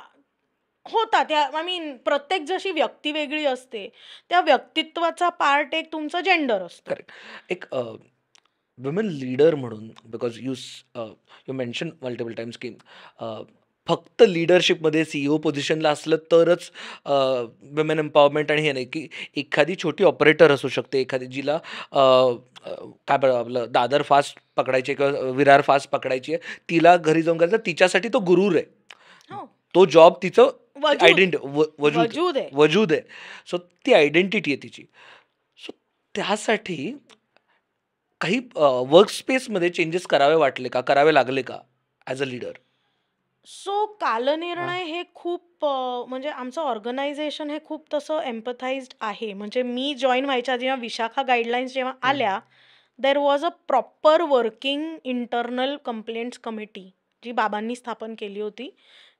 होता त्या आय मीन प्रत्येक जशी व्यक्ती वेगळी असते त्या व्यक्तित्वाचा पार्ट एक तुमचं जेंडर असतं एक वुमेन लीडर म्हणून because you you mention multiple times की uh, फक्त लीडरशिपमध्ये सी ओ पोझिशनला असलं तरच वुमेन uh, एम्पॉवरमेंट आणि हे नाही की एखादी छोटी ऑपरेटर असू शकते एखादी जिला uh, काय आपलं दादर फास्ट पकडायची किंवा विरार फास्ट पकडायची आहे तिला घरी जाऊन करायचं तिच्यासाठी तो गुरूर आहे हो. तो जॉब तिचं आयडेंट वजूद वजूद आहे सो ती आयडेंटिटी आहे तिची सो त्यासाठी काही वर्कस्पेसमध्ये चेंजेस करावे वाटले का करावे लागले का as a leader so Kalnirnay हे खूप म्हणजे आमचं ऑर्गनायझेशन हे खूप तसं एम्पथाइज्ड आहे म्हणजे मी जॉईन व्हायच्या जेव्हा विशाखा गाईडलाईन्स जेव्हा आल्या there was a proper working internal complaints committee जी बाबांनी स्थापन केली होती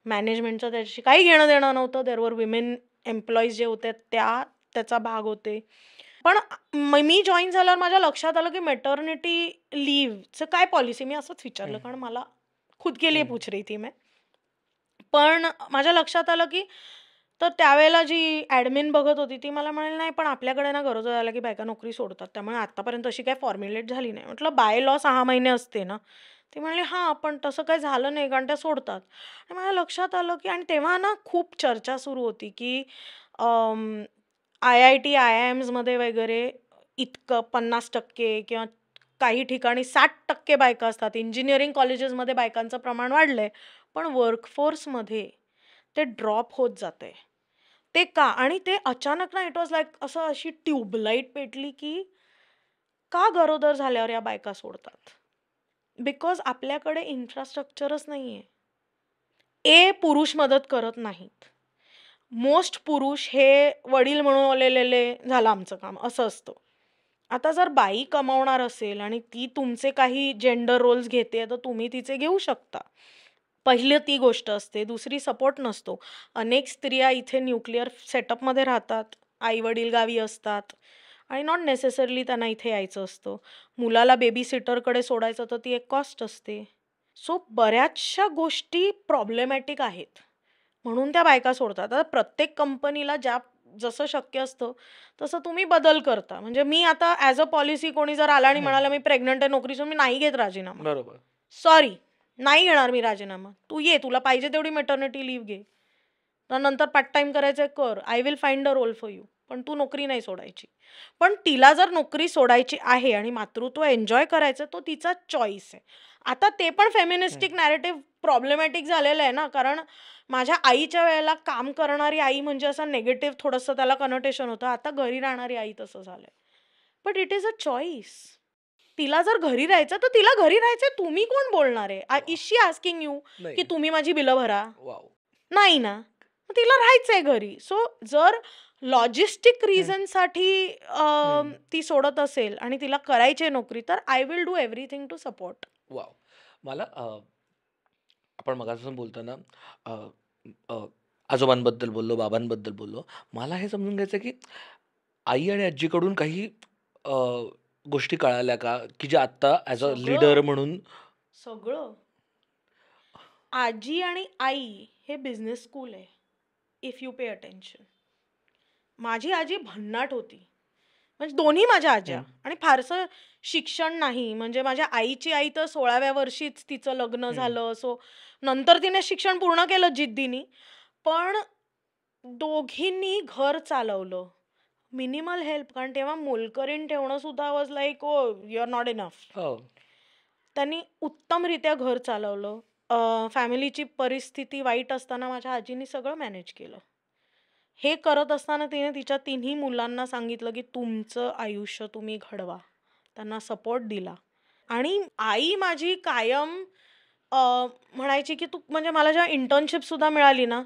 मॅनेजमेंटचं त्याच्याशी काही घेणं देणं नव्हतं देर वर विमेन एम्प्लॉईज जे होत्या त्या त्याचा भाग होते पण मी जॉईन झाल्यावर माझ्या लक्षात आलं की मेटर्निटी लीव्हचं काय पॉलिसी मी असंच विचारलं कारण मला खुद के लिए पूछ रही थी मैं पण माझ्या लक्षात आलं की तर त्यावेळेला जी ॲडमिन बघत होती ती मला म्हणाली नाही पण आपल्याकडे ना गरज झाला की बायका नोकरी सोडतात त्यामुळे आत्तापर्यंत अशी काय फॉर्म्युलेट झाली नाही म्हटलं बाय लॉ सहा महिने असते ना ती म्हणाली हां पण तसं काय झालं नाही कारण त्या सोडतात आणि माझ्या लक्षात आलं की आणि तेव्हा ना खूप चर्चा सुरू होती की I I T I I एम्समध्ये वगैरे इतकं पन्नास टक्के किंवा काही ठिकाणी साठ टक्के बायका असतात इंजिनिअरिंग कॉलेजेसमध्ये बायकांचं प्रमाण वाढलं आहे पण वर्कफोर्समध्ये ते ड्रॉप होत जाते ते का आणि ते अचानक ना इट वॉज लाईक असं अशी ट्यूबलाईट पेटली की का गरोदर झाल्यावर या बायका सोडतात बिकॉज आपल्याकडे इन्फ्रास्ट्रक्चरच नाही आहे ए पुरुष मदत करत नाहीत मोस्ट पुरुष हे वडील म्हणून ओलेलेले झालं आमचं काम असं असतं आता जर बाई कमावणार असेल आणि ती तुमचे काही जेंडर रोल्स घेते तर तुम्ही तिचे घेऊ शकता पहिलं ती गोष्ट असते दुसरी सपोर्ट नसतो अनेक स्त्रिया इथे न्यूक्लिअर सेटअपमध्ये राहतात आई वडील गावी असतात आणि नॉट नेसेसरली त्यांना इथे यायचं असतं मुलाला बेबी सिटरकडे सोडायचं तर ती एक कॉस्ट असते सो बऱ्याचशा गोष्टी प्रॉब्लेमॅटिक आहेत म्हणून त्या बायका सोडतात आता प्रत्येक कंपनीला ज्या जसं शक्य असतं तसं तुम्ही बदल करता म्हणजे मी आता ॲज अ पॉलिसी कोणी जर आला आणि म्हणाला मी प्रेग्नंट आहे नोकरीचं मी नाही घेत राजीनामा बरोबर सॉरी नाही घेणार मी राजीनामा तू ये तुला पाहिजे तेवढी मेटर्निटी लीव्ह घे नंतर पार्ट टाइम करायचं कर I will find a role for you पण तू नोकरी नाही सोडायची पण तिला जर नोकरी सोडायची आहे आणि मातृत्व एन्जॉय करायचं तो तिचा चॉईस आहे आता ते पण फेमिनिस्टिक नॅरेटिव्ह प्रॉब्लेमॅटिक झालेलं आहे ना कारण माझ्या आईच्या वेळेला काम करणारी आई म्हणजे असं नेगेटिव्ह थोडंसं त्याला कनोटेशन होतं आता घरी राहणारी आई तसं झालंय but it is a choice तिला जर घरी राहायचं तर तिला घरी राहायचं तुम्ही कोण बोलणार आहे I is she asking you की तुम्ही माझी बिलं भरा नाही ना तिला राहायचं आहे घरी सो जर लॉजिस्टिक रिझनसाठी ती सोडत असेल आणि तिला करायची नोकरी तर I will do everything to support wow मला आपण मग बोलताना आजोबांबद्दल बोललो बाबांबद्दल बोललो मला हे समजून घ्यायचं की आई आणि आजीकडून काही गोष्टी कळाल्या का की जे आत्ता ॲज अ लिडर म्हणून सगळं आजी आणि आई हे बिझनेस स्कूल आहे इफ यू पे अटेन्शन माझी आजी भन्नाट होती म्हणजे दोन्ही माझ्या आज्या आणि फारसं शिक्षण नाही म्हणजे माझ्या आईची आई तर सोळाव्या वर्षीच तिचं लग्न झालं सो नंतर तिने शिक्षण पूर्ण केलं जिद्दीनी पण दोघींनी घर चालवलं मिनिमल हेल्प कारण तेव्हा मोलकरीण ठेवणं सुद्धा was like oh you are not enough त्यांनी उत्तमरित्या घर चालवलं फॅमिलीची परिस्थिती वाईट असताना माझ्या आजीनी सगळं मॅनेज केलं हे करत असताना तिने तिच्या तिन्ही मुलांना सांगितलं की तुमचं आयुष्य तुम्ही घडवा त्यांना सपोर्ट दिला आणि आई माझी कायम म्हणायची की तू म्हणजे मला जेव्हा इंटर्नशिपसुद्धा मिळाली ना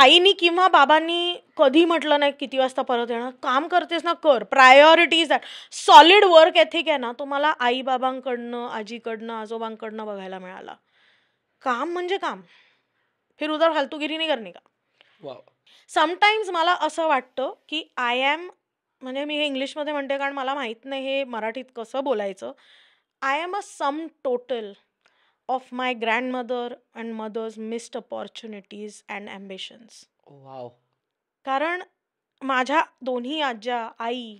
आईनी किंवा बाबांनी कधी म्हटलं नाही किती वाजता परत येणार काम करतेस ना कर प्रायोरिटीज सॉलिड वर्क एथिक आहे ना तो मला आई बाबांकडनं आजीकडनं आजोबांकडनं बघायला मिळाला काम म्हणजे काम फिर उदर फालतूगिरी नाही करणे का wow. समटाईम्स मला असं वाटतं की आय ॲम म्हणजे मी हे इंग्लिशमध्ये म्हणते कारण मला माहीत नाही हे मराठीत कसं बोलायचं I am a sum total of my grandmother and mothers missed opportunities and ambitions wow कारण माझ्या दोन्ही आज्या आई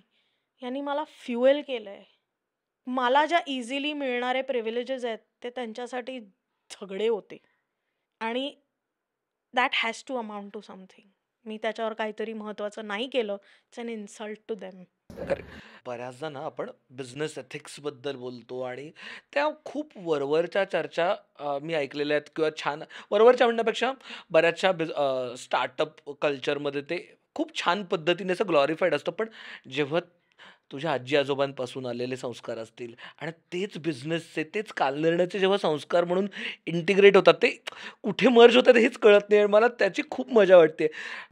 यांनी मला फ्युएल केलं आहे मला ज्या इझिली मिळणारे प्रिव्हिलेजेस आहेत ते त्यांच्यासाठी झगडे होते आणि that has to amount to something मी त्याच्यावर काहीतरी महत्त्वाचं नाही केलं it's an insult to them बऱ्याचदा ना आपण बिझनेस एथिक्सबद्दल बोलतो आणि त्या खूप वरवरच्या चर्चा मी ऐकलेल्या आहेत किंवा छान वरवरच्या म्हणण्यापेक्षा बऱ्याचशा बिज स्टार्टअप कल्चरमध्ये ते खूप छान पद्धतीने असं ग्लॉरिफाईड असतं पण जेव्हा तुझ्या आजी आजोबांपासून आलेले संस्कार असतील आणि तेच बिझनेसचे तेच कालनिर्ण्याचे जेव्हा संस्कार म्हणून इंटिग्रेट होतात ते कुठे मर्ज होतात हेच कळत नाही आणि मला त्याची खूप मजा वाटते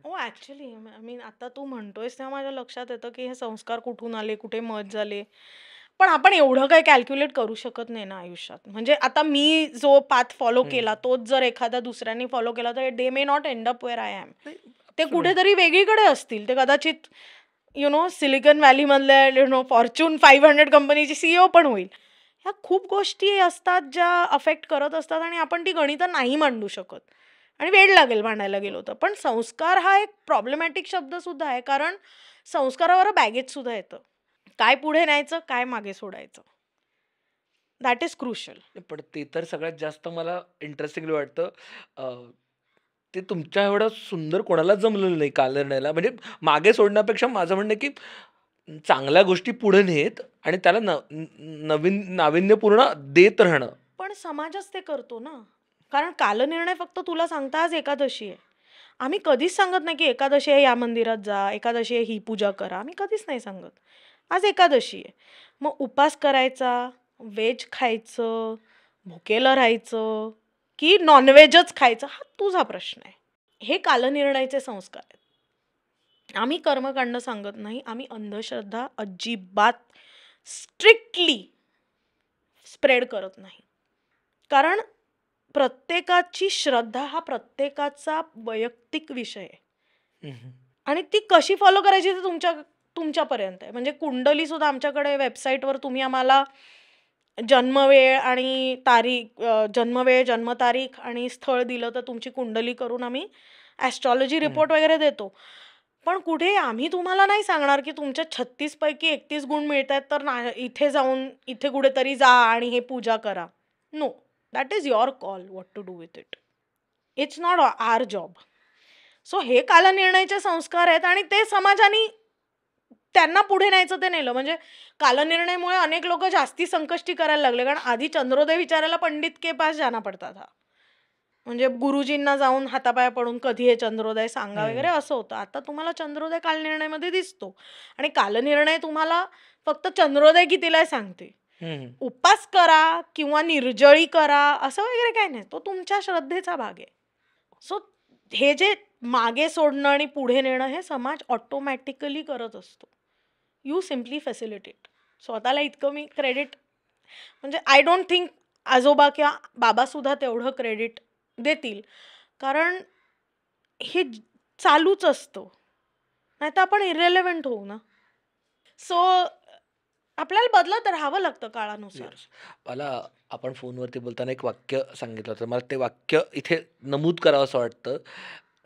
हो ॲक्च्युली मी आता तू म्हणतोयस तेव्हा माझ्या लक्षात येतं की हे संस्कार कुठून आले कुठे मर्ज झाले पण आपण एवढं काही कॅल्क्युलेट करू शकत नाही ना आयुष्यात म्हणजे आता मी जो पाथ फॉलो केला तोच जर एखादा दुसऱ्यांनी फॉलो केला तर they may not end up where I am ते कुठेतरी वेगळीकडे असतील ते कदाचित यु नो सिलिकन व्हॅलीमधल्या you know fortune five hundred कंपनीची सीईओ पण होईल ह्या खूप गोष्टी असतात ज्या अफेक्ट करत असतात आणि आपण ती गणितं नाही मांडू शकत आणि वेळ लागेल मांडायला गेलो तर पण संस्कार हा एक प्रॉब्लेमॅटिक शब्दसुद्धा आहे कारण संस्कारावर बॅगेजसुद्धा येतं काय पुढे न्यायचं काय मागे सोडायचं दॅट इज क्रुशल पण ते तर सगळ्यात जास्त मला इंटरेस्टिंगली वाटतं ते तुमच्या एवढं सुंदर कोणाला जमलेलं नाही काल निर्णयाला म्हणजे मागे सोडण्यापेक्षा माझं म्हणणं की चांगल्या गोष्टी पुढे नेत आणि त्याला नवीन नाविन्यपूर्ण देत राहणं पण समाजच ते करतो ना कारण कालनिर्णय फक्त तुला सांगता आज एकादशी आहे आम्ही कधीच सांगत नाही की एकादशी आहे या मंदिरात जा एकादशी आहे ही पूजा करा आम्ही कधीच नाही सांगत आज एकादशी आहे मग उपास करायचा वेज खायचं भुकेलं राहायचं की नॉनव्हेजच खायचं हा तुझा प्रश्न आहे हे कालनिर्णयाचे संस्कार आहेत आम्ही कर्मकांड सांगत नाही आम्ही अंधश्रद्धा अजिबात स्ट्रिक्टली स्प्रेड करत नाही कारण प्रत्येकाची श्रद्धा हा प्रत्येकाचा वैयक्तिक विषय आहे आणि ती कशी फॉलो करायची ते तुमच्या तुमच्यापर्यंत आहे म्हणजे कुंडली सुद्धा आमच्याकडे वेबसाईटवर तुम्ही आम्हाला जन्मवेळ आणि तारीख जन्मवेळ जन्मतारीख आणि स्थळ दिलं तर तुमची कुंडली करून आम्ही ॲस्ट्रॉलॉजी रिपोर्ट वगैरे देतो पण कुठे आम्ही तुम्हाला नाही सांगणार की तुमच्या छत्तीसपैकी एकतीस गुण मिळत आहेत तर ना इथे जाऊन इथे कुठेतरी जा आणि हे पूजा करा no that is your call what to do with it it's not our job so हे कालनिर्णयाचे संस्कार आहेत आणि ते समाजाने त्यांना पुढे न्यायचं ते नेलं म्हणजे कालनिर्णयमुळे अनेक लोक जास्ती संकष्टी करायला लागले कारण आधी चंद्रोदय विचारायला पंडित के पास जाना पडतात हा म्हणजे गुरुजींना जाऊन हातापाया पडून कधी हे चंद्रोदय सांगा वगैरे असं होतं आता तुम्हाला चंद्रोदय कालनिर्णयमध्ये दिसतो आणि कालनिर्णय तुम्हाला फक्त चंद्रोदय कितीला सांगते उपास करा किंवा निर्जळी करा असं वगैरे काही नाही तो तुमच्या श्रद्धेचा भाग आहे सो हे जे मागे सोडणं आणि पुढे नेणं हे समाज ऑटोमॅटिकली करत असतो यू सिम्पली फॅसिलिटेट स्वतःला इतकं मी क्रेडिट म्हणजे आय डोंट थिंक आजोबा किंवा बाबासुद्धा तेवढं क्रेडिट देतील कारण हे चालूच असतं नाही तर आपण इरेलेवंट होऊ ना सो आपल्याला आपल्याला बदलत राहावं लागतं काळानुसार मला आपण फोनवरती बोलताना एक वाक्य सांगितलं होतं मला ते वाक्य इथे नमूद करावं असं वाटतं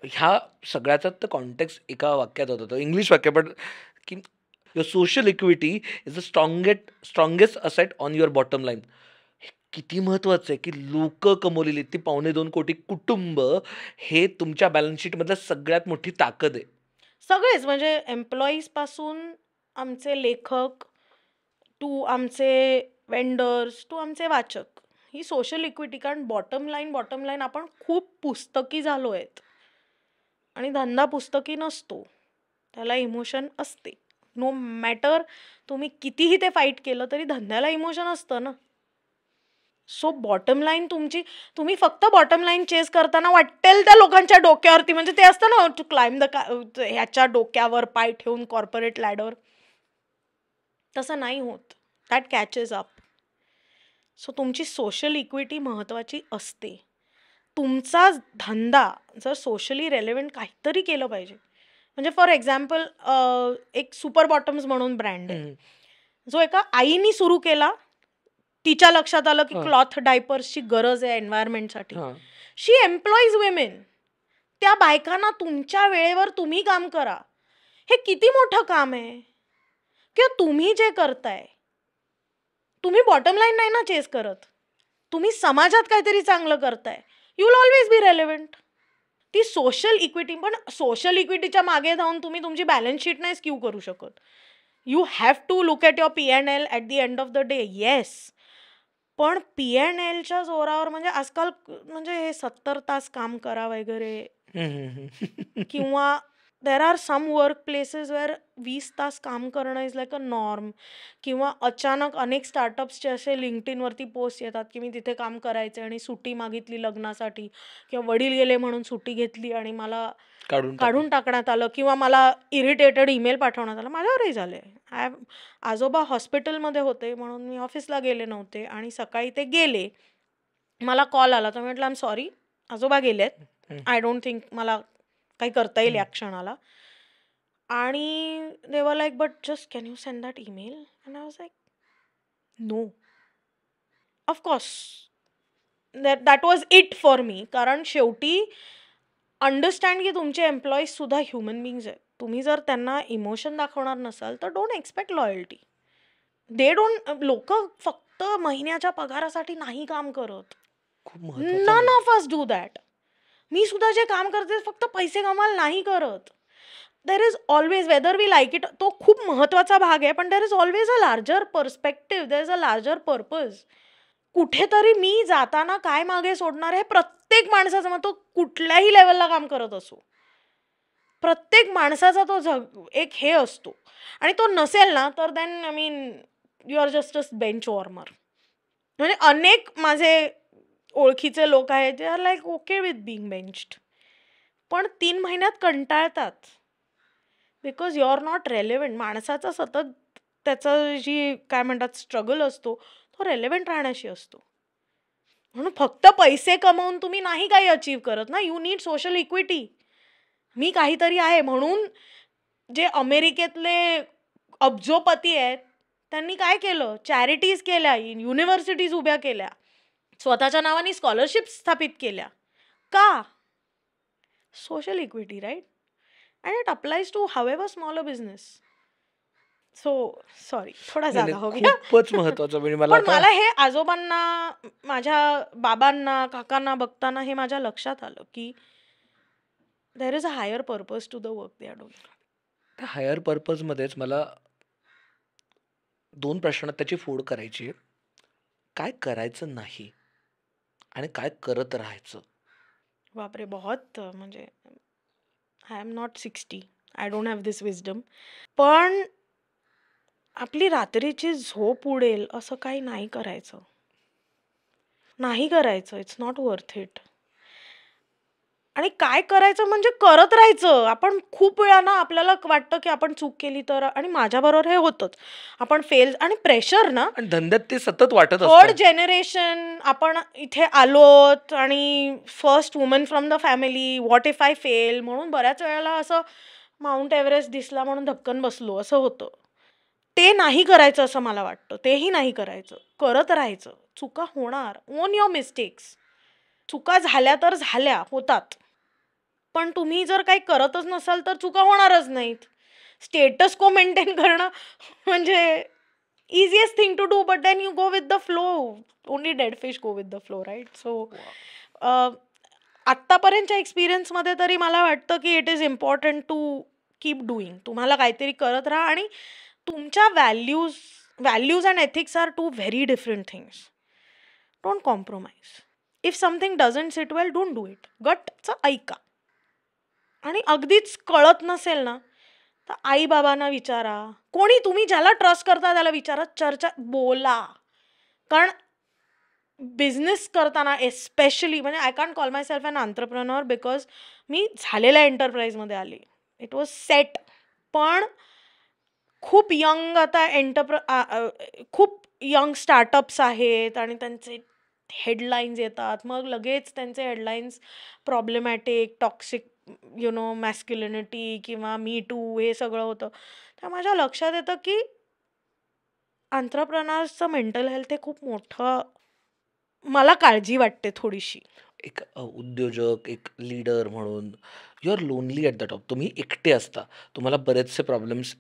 ह्या सगळ्याचा तर कॉन्टेक्स्ट एका वाक्यात होत होतं इंग्लिश वाक्य पण की your social equity is the strongest strongest asset on your bottom line हे किती महत्त्वाचं आहे की लोकं कमवलेली ती पावणे दोन कोटी कुटुंब हे तुमच्या बॅलन्सशीटमधल्या सगळ्यात मोठी ताकद आहे सगळेच म्हणजे एम्प्लॉईजपासून आमचे लेखक टू आमचे वेंडर्स टू आमचे वाचक ही सोशल इक्विटी कारण बॉटम लाईन बॉटम लाईन आपण खूप पुस्तकी झालो आहेत आणि धंदा पुस्तकी नसतो त्याला इमोशन असते नो मॅटर तुम्ही कितीही ते फाईट केलं तरी धंद्याला इमोशन असतं ना सो बॉटम लाईन तुमची तुम्ही फक्त बॉटम लाईन चेस करताना वाटेल त्या लोकांच्या डोक्यावरती म्हणजे ते असतं ना टू क्लाइम द का ह्याच्या डोक्यावर पाय ठेवून कॉर्पोरेट लॅडवर तसं नाही होत दॅट कॅचेस अप सो तुमची सोशल इक्विटी महत्त्वाची असते तुमचा धंदा जर सोशली रेलेवंट काहीतरी केलं पाहिजे म्हणजे फॉर एक्झाम्पल एक सुपर बॉटम्स म्हणून ब्रँड आहे जो एका आईनी सुरू केला तिच्या लक्षात आलं की क्लॉथ डायपर्सची गरज आहे एन्व्हायरमेंटसाठी शी एम्प्लॉईज वेमेन त्या बायकांना तुमच्या वेळेवर तुम्ही काम करा हे किती मोठं काम आहे किंवा तुम्ही जे करताय तुम्ही बॉटम लाईन नाही ना चेस करत तुम्ही समाजात काहीतरी चांगलं करताय you will always be relevant ती सोशल इक्विटी पण सोशल इक्विटीच्या मागे जाऊन तुम्ही तुमची बॅलन्स शीट नाही स्क्यू करू शकत you have to look at your P N L at the end of the day yes पण पी एन एलच्या जोरावर म्हणजे आजकाल म्हणजे हे सत्तर तास काम करा वगैरे किंवा there are some work places where वीस तास काम करणं इज लाईक अ नॉर्म किंवा अचानक अनेक स्टार्टअप्सचे असे इनवरती पोस्ट येतात की मी तिथे काम करायचे आणि सुट्टी मागितली लग्नासाठी किंवा वडील गेले म्हणून सुट्टी घेतली आणि मला काढून टाकण्यात आलं किंवा मला इरिटेटेड ईमेल पाठवण्यात आलं माझ्यावरही झाले आय आजोबा हॉस्पिटलमध्ये होते म्हणून मी ऑफिसला गेले नव्हते आणि सकाळी ते गेले मला कॉल आला तर म्हटलं एम सॉरी आजोबा गेले आहेत आय डोंट थिंक मला काही करता येईल या क्षणाला आणि देवा like but just can you send that email and I was like no of course that that was it for me कारण शेवटी अंडरस्टँड की तुमचे एम्प्लॉईजसुद्धा ह्युमन बिंग्स आहेत तुम्ही जर त्यांना इमोशन दाखवणार नसाल तर don't expect loyalty they don't लोक फक्त महिन्याच्या पगारासाठी नाही काम करत none of us do that मी सुद्धा जे काम करते फक्त पैसे कमाल नाही करत there is always whether we like it तो खूप महत्त्वाचा भाग आहे पण there is always a larger perspective there is a larger purpose कुठेतरी मी जाताना काय मागे सोडणार हे प्रत्येक माणसाचं मग तो कुठल्याही लेवलला काम करत असो प्रत्येक माणसाचा तो झग एक हे असतो आणि तो नसेल ना तर then I mean you are just a bench warmer म्हणजे अनेक माझे ओळखीचे लोक आहेत they are like okay with being benched पण तीन महिन्यात कंटाळतात because you are not relevant माणसाचा सतत त्याचा जी काय म्हणतात स्ट्रगल असतो तो रेलेवंट राहण्याशी असतो म्हणून फक्त पैसे कमवून तुम्ही नाही काही अचीव करत ना यू नीड सोशल इक्विटी मी काहीतरी आहे म्हणून जे अमेरिकेतले अब्जोपती आहेत त्यांनी काय केलं चॅरिटीज केल्या युनिव्हर्सिटीज उभ्या केल्या स्वतःच्या नावाने स्कॉलरशिप स्थापित केल्या का social equity right and it applies to however small a business so sorry थोडा हो खूपच महत्वाचं म्हणजे मला मला हे आजोबांना माझ्या बाबांना काकांना बघताना हे माझ्या लक्षात आलं की there is a higher purpose to the work they are doing त्या हायर पर्पजमध्येच मला दोन प्रश्न त्याची फोड करायची आहे काय करायचं नाही आणि काय करत राहायचं बापरे बहुत म्हणजे I am not sixty I don't have this wisdom पण आपली रात्रीची झोप उडेल असं काही नाही करायचं नाही करायचं इट्स नॉट वर्थ इट आणि काय करायचं म्हणजे करत राहायचं आपण खूप वेळा ना आपल्याला वाटतं की आपण चूक केली तर आणि माझ्याबरोबर हे होतंच आपण फेल आणि प्रेशर ना धंद्यात ते सतत वाटत थर्ड जनरेशन आपण इथे आलोत आणि first woman from the family what if I fail म्हणून बऱ्याच वेळेला असं माउंट एव्हरेस्ट दिसला म्हणून धक्कन बसलो असं होतं ते नाही करायचं असं मला वाटतं तेही नाही करायचं करत राहायचं चुका होणार ओन युअर मिस्टेक्स चुका झाल्या तर झाल्या होतात पण तुम्ही जर काही करतच नसाल तर चुका होणारच नाहीत स्टेटस को मेंटेन करणं म्हणजे easiest thing to do but then you go with the flow only dead fish go with the flow right so आत्तापर्यंतच्या एक्सपिरियन्समध्ये तरी मला वाटतं की it is important to keep doing तुम्हाला काहीतरी करत राहा आणि तुमच्या values values and ethics are two very different things don't compromise if something doesn't sit well don't do it गटचं ऐका आणि अगदीच कळत नसेल ना तर आईबाबांना विचारा कोणी तुम्ही ज्याला ट्रस्ट करता त्याला विचारा चर्चा बोला कारण बिझनेस करताना एस्पेशली म्हणजे I can call myself an entrepreneur because मी झालेल्या एंटरप्राईजमध्ये आली इट वॉज सेट पण खूप यंग आता एंटरप्र खूप यंग स्टार्टअप्स आहेत आणि त्यांचे हेडलाईन्स येतात मग लगेच त्यांचे headlines problematic toxic you know masculinity किंवा मी टू हे सगळं होतं तर माझ्या लक्षात येतं की आंत्रप्रणार्सचं मेंटल हेल्थ हे खूप मोठं मला काळजी वाटते थोडीशी एक उद्योजक एक लीडर म्हणून you are lonely at the top तुम्ही एकटे असता तुम्हाला बरेचसे प्रॉब्लेम्स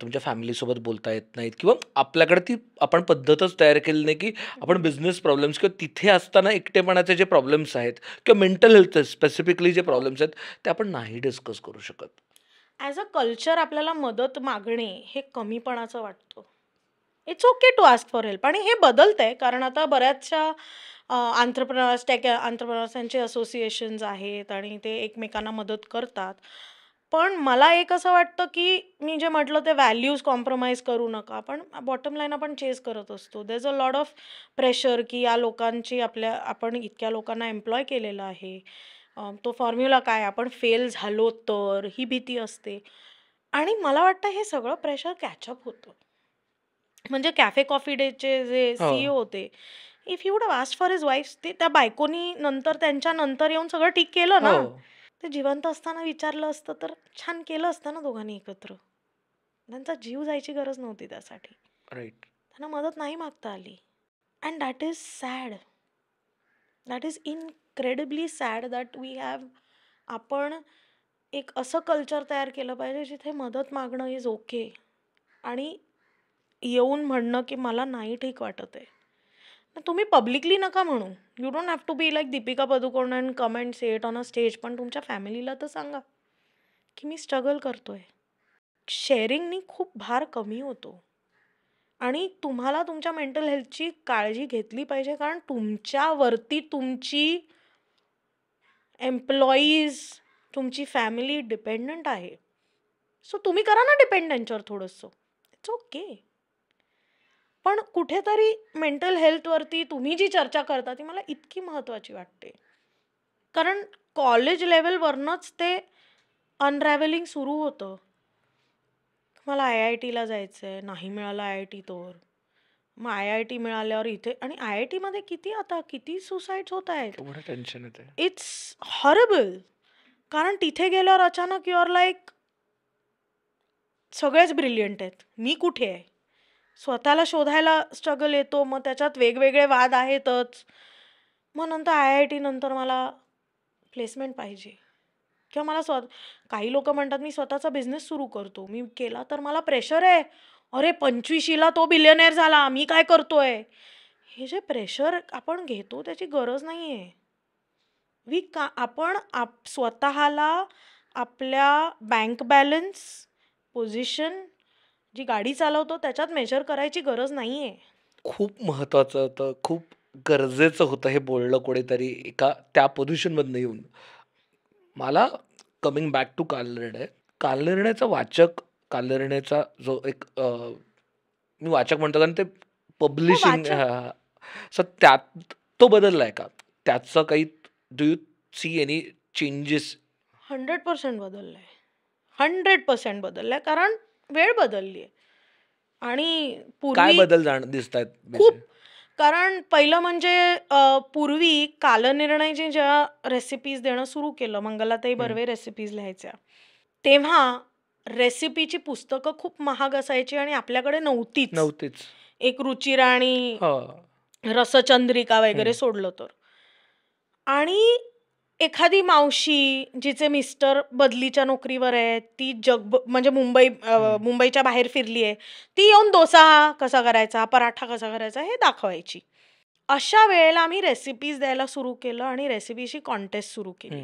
तुमच्या फॅमिलीसोबत बोलता येत नाहीत किंवा आपल्याकडे ती आपण पद्धतच तयार केली नाही की आपण बिझनेस प्रॉब्लेम्स किंवा तिथे असताना एकटेपणाचे जे प्रॉब्लेम्स आहेत किंवा मेंटल हेल्थ स्पेसिफिकली जे प्रॉब्लेम्स आहेत ते आपण नाही डिस्कस करू शकत ॲज अ कल्चर आपल्याला मदत मागणे हे कमीपणाचं वाटतं it's okay to ask for help आणि हे बदलत आहे कारण आता बऱ्याचशा आंतरप्रवास टॅक आंतरप्रवासांचे असोसिएशन्स आहेत आणि ते एकमेकांना मदत करतात पण मला एक असं वाटतं की मी जे म्हटलं ते व्हॅल्यूज कॉम्प्रोमाइज करू नका पण बॉटम लाईन आपण चेस करत असतो there is a lot of pressure की या लोकांची आपल्या आपण इतक्या लोकांना एम्प्लॉय केलेलं आहे तो फॉर्म्युला काय आपण फेल झालो तर ही भीती असते आणि मला वाटतं हे सगळं प्रेशर कॅचअप होतं म्हणजे कॅफे कॉफी डेचे जे सीईओ हो. होते if you would waste for his wife ते त्या बायकोनी नंतर त्यांच्या नंतर येऊन सगळं ठीक केलं ना हो. ते जिवंत असताना विचारलं असतं तर छान केलं असतं ना दोघांनी एकत्र त्यांचा जीव जायची गरज नव्हती त्यासाठी राईट त्यांना मदत नाही मागता आली and that is sad that is incredibly sad that we have आपण एक असं कल्चर तयार केलं पाहिजे जिथे मदत मागणं इज ओके आणि येऊन म्हणणं की मला नाही ठीक वाटत आहे तुम्ही पब्लिकली नका म्हणू you don't have to be like Deepika Padukone and comment set on a stage पण तुमच्या फॅमिलीला तर सांगा की मी स्ट्रगल करतो आहे शेअरिंगनी खूप भार कमी होतो आणि तुम्हाला तुमच्या मेंटल हेल्थची काळजी घेतली पाहिजे कारण तुमच्यावरती तुमची एम्प्लॉईज तुमची फॅमिली डिपेंडंट आहे सो तुम्ही करा ना डिपेंड थोडंसं इट्स ओके पण कुठेतरी मेंटल हेल्थवरती तुम्ही जी चर्चा करता ती मला इतकी महत्त्वाची वाटते कारण कॉलेज लेवलवरनंच ते अनरॅव्हलिंग सुरू होतं मला आय आय टीला जायचं आहे नाही मिळालं आय आय टी तर मग आय आय टी मिळाल्यावर इथे आणि आय आय टीमध्ये किती आता किती सुसाईड्स होत आहेत टेन्शन इट्स हॉरेबल कारण तिथे गेल्यावर अचानक युअर लाईक सगळेच ब्रिलियंट आहेत मी कुठे आहे स्वतःला शोधायला स्ट्रगल येतो मग त्याच्यात वेगवेगळे वाद आहेतच मग नंतर आय आय टी नंतर मला प्लेसमेंट पाहिजे किंवा मला स्व काही लोक म्हणतात मी स्वतःचा बिझनेस सुरू करतो मी केला तर मला प्रेशर आहे अरे पंचवीशीला तो बिलियनेर झाला मी काय करतो आहे हे जे प्रेशर आपण घेतो त्याची गरज नाही आहे वी का आपण आप स्वतःला आपल्या बँक बॅलन्स पोझिशन जी गाडी चालवतो त्याच्यात मेजर करायची गरज नाही आहे खूप महत्त्वाचं होतं खूप गरजेचं होतं हे बोललं कुठेतरी एका त्या पोझिशनमधनं येऊन मला कमिंग बॅक टू कालनिर्णय कालनिर्णयाचा वाचक कालनिर्णयाचा जो एक मी वाचक म्हणतो कारण ते पब्लिशिंग सर त्यात तो बदलला आहे का त्याचं काही do you see any changes hundred percent बदललं आहे हंड्रेड पर्सेंट बदललं आहे कारण वेळ बदलली आणि पूर्वी बदल जाण दिसत खूप कारण पहिलं म्हणजे पूर्वी कालनिर्णय जे ज्या रेसिपीज देणं सुरू केलं मंगलाताई बर्वे रेसिपीज लिहायच्या तेव्हा रेसिपीची पुस्तकं खूप महाग असायची आणि आपल्याकडे नव्हतीच नव्हतीच एक रुची राणी हो. रसचंद्रिका वगैरे सोडलं तर आणि एखादी मावशी, जिचे मिस्टर बदलीच्या नोकरीवर आहेत, ती जग म्हणजे मुंबई मुंबईच्या बाहेर फिरली आहे. ती येऊन डोसा कसा करायचा, पराठा कसा करायचा हे दाखवायची. अशा वेळेला आम्ही रेसिपीज द्यायला सुरू केलं आणि रेसिपीशी कॉन्टेस्ट सुरू केली.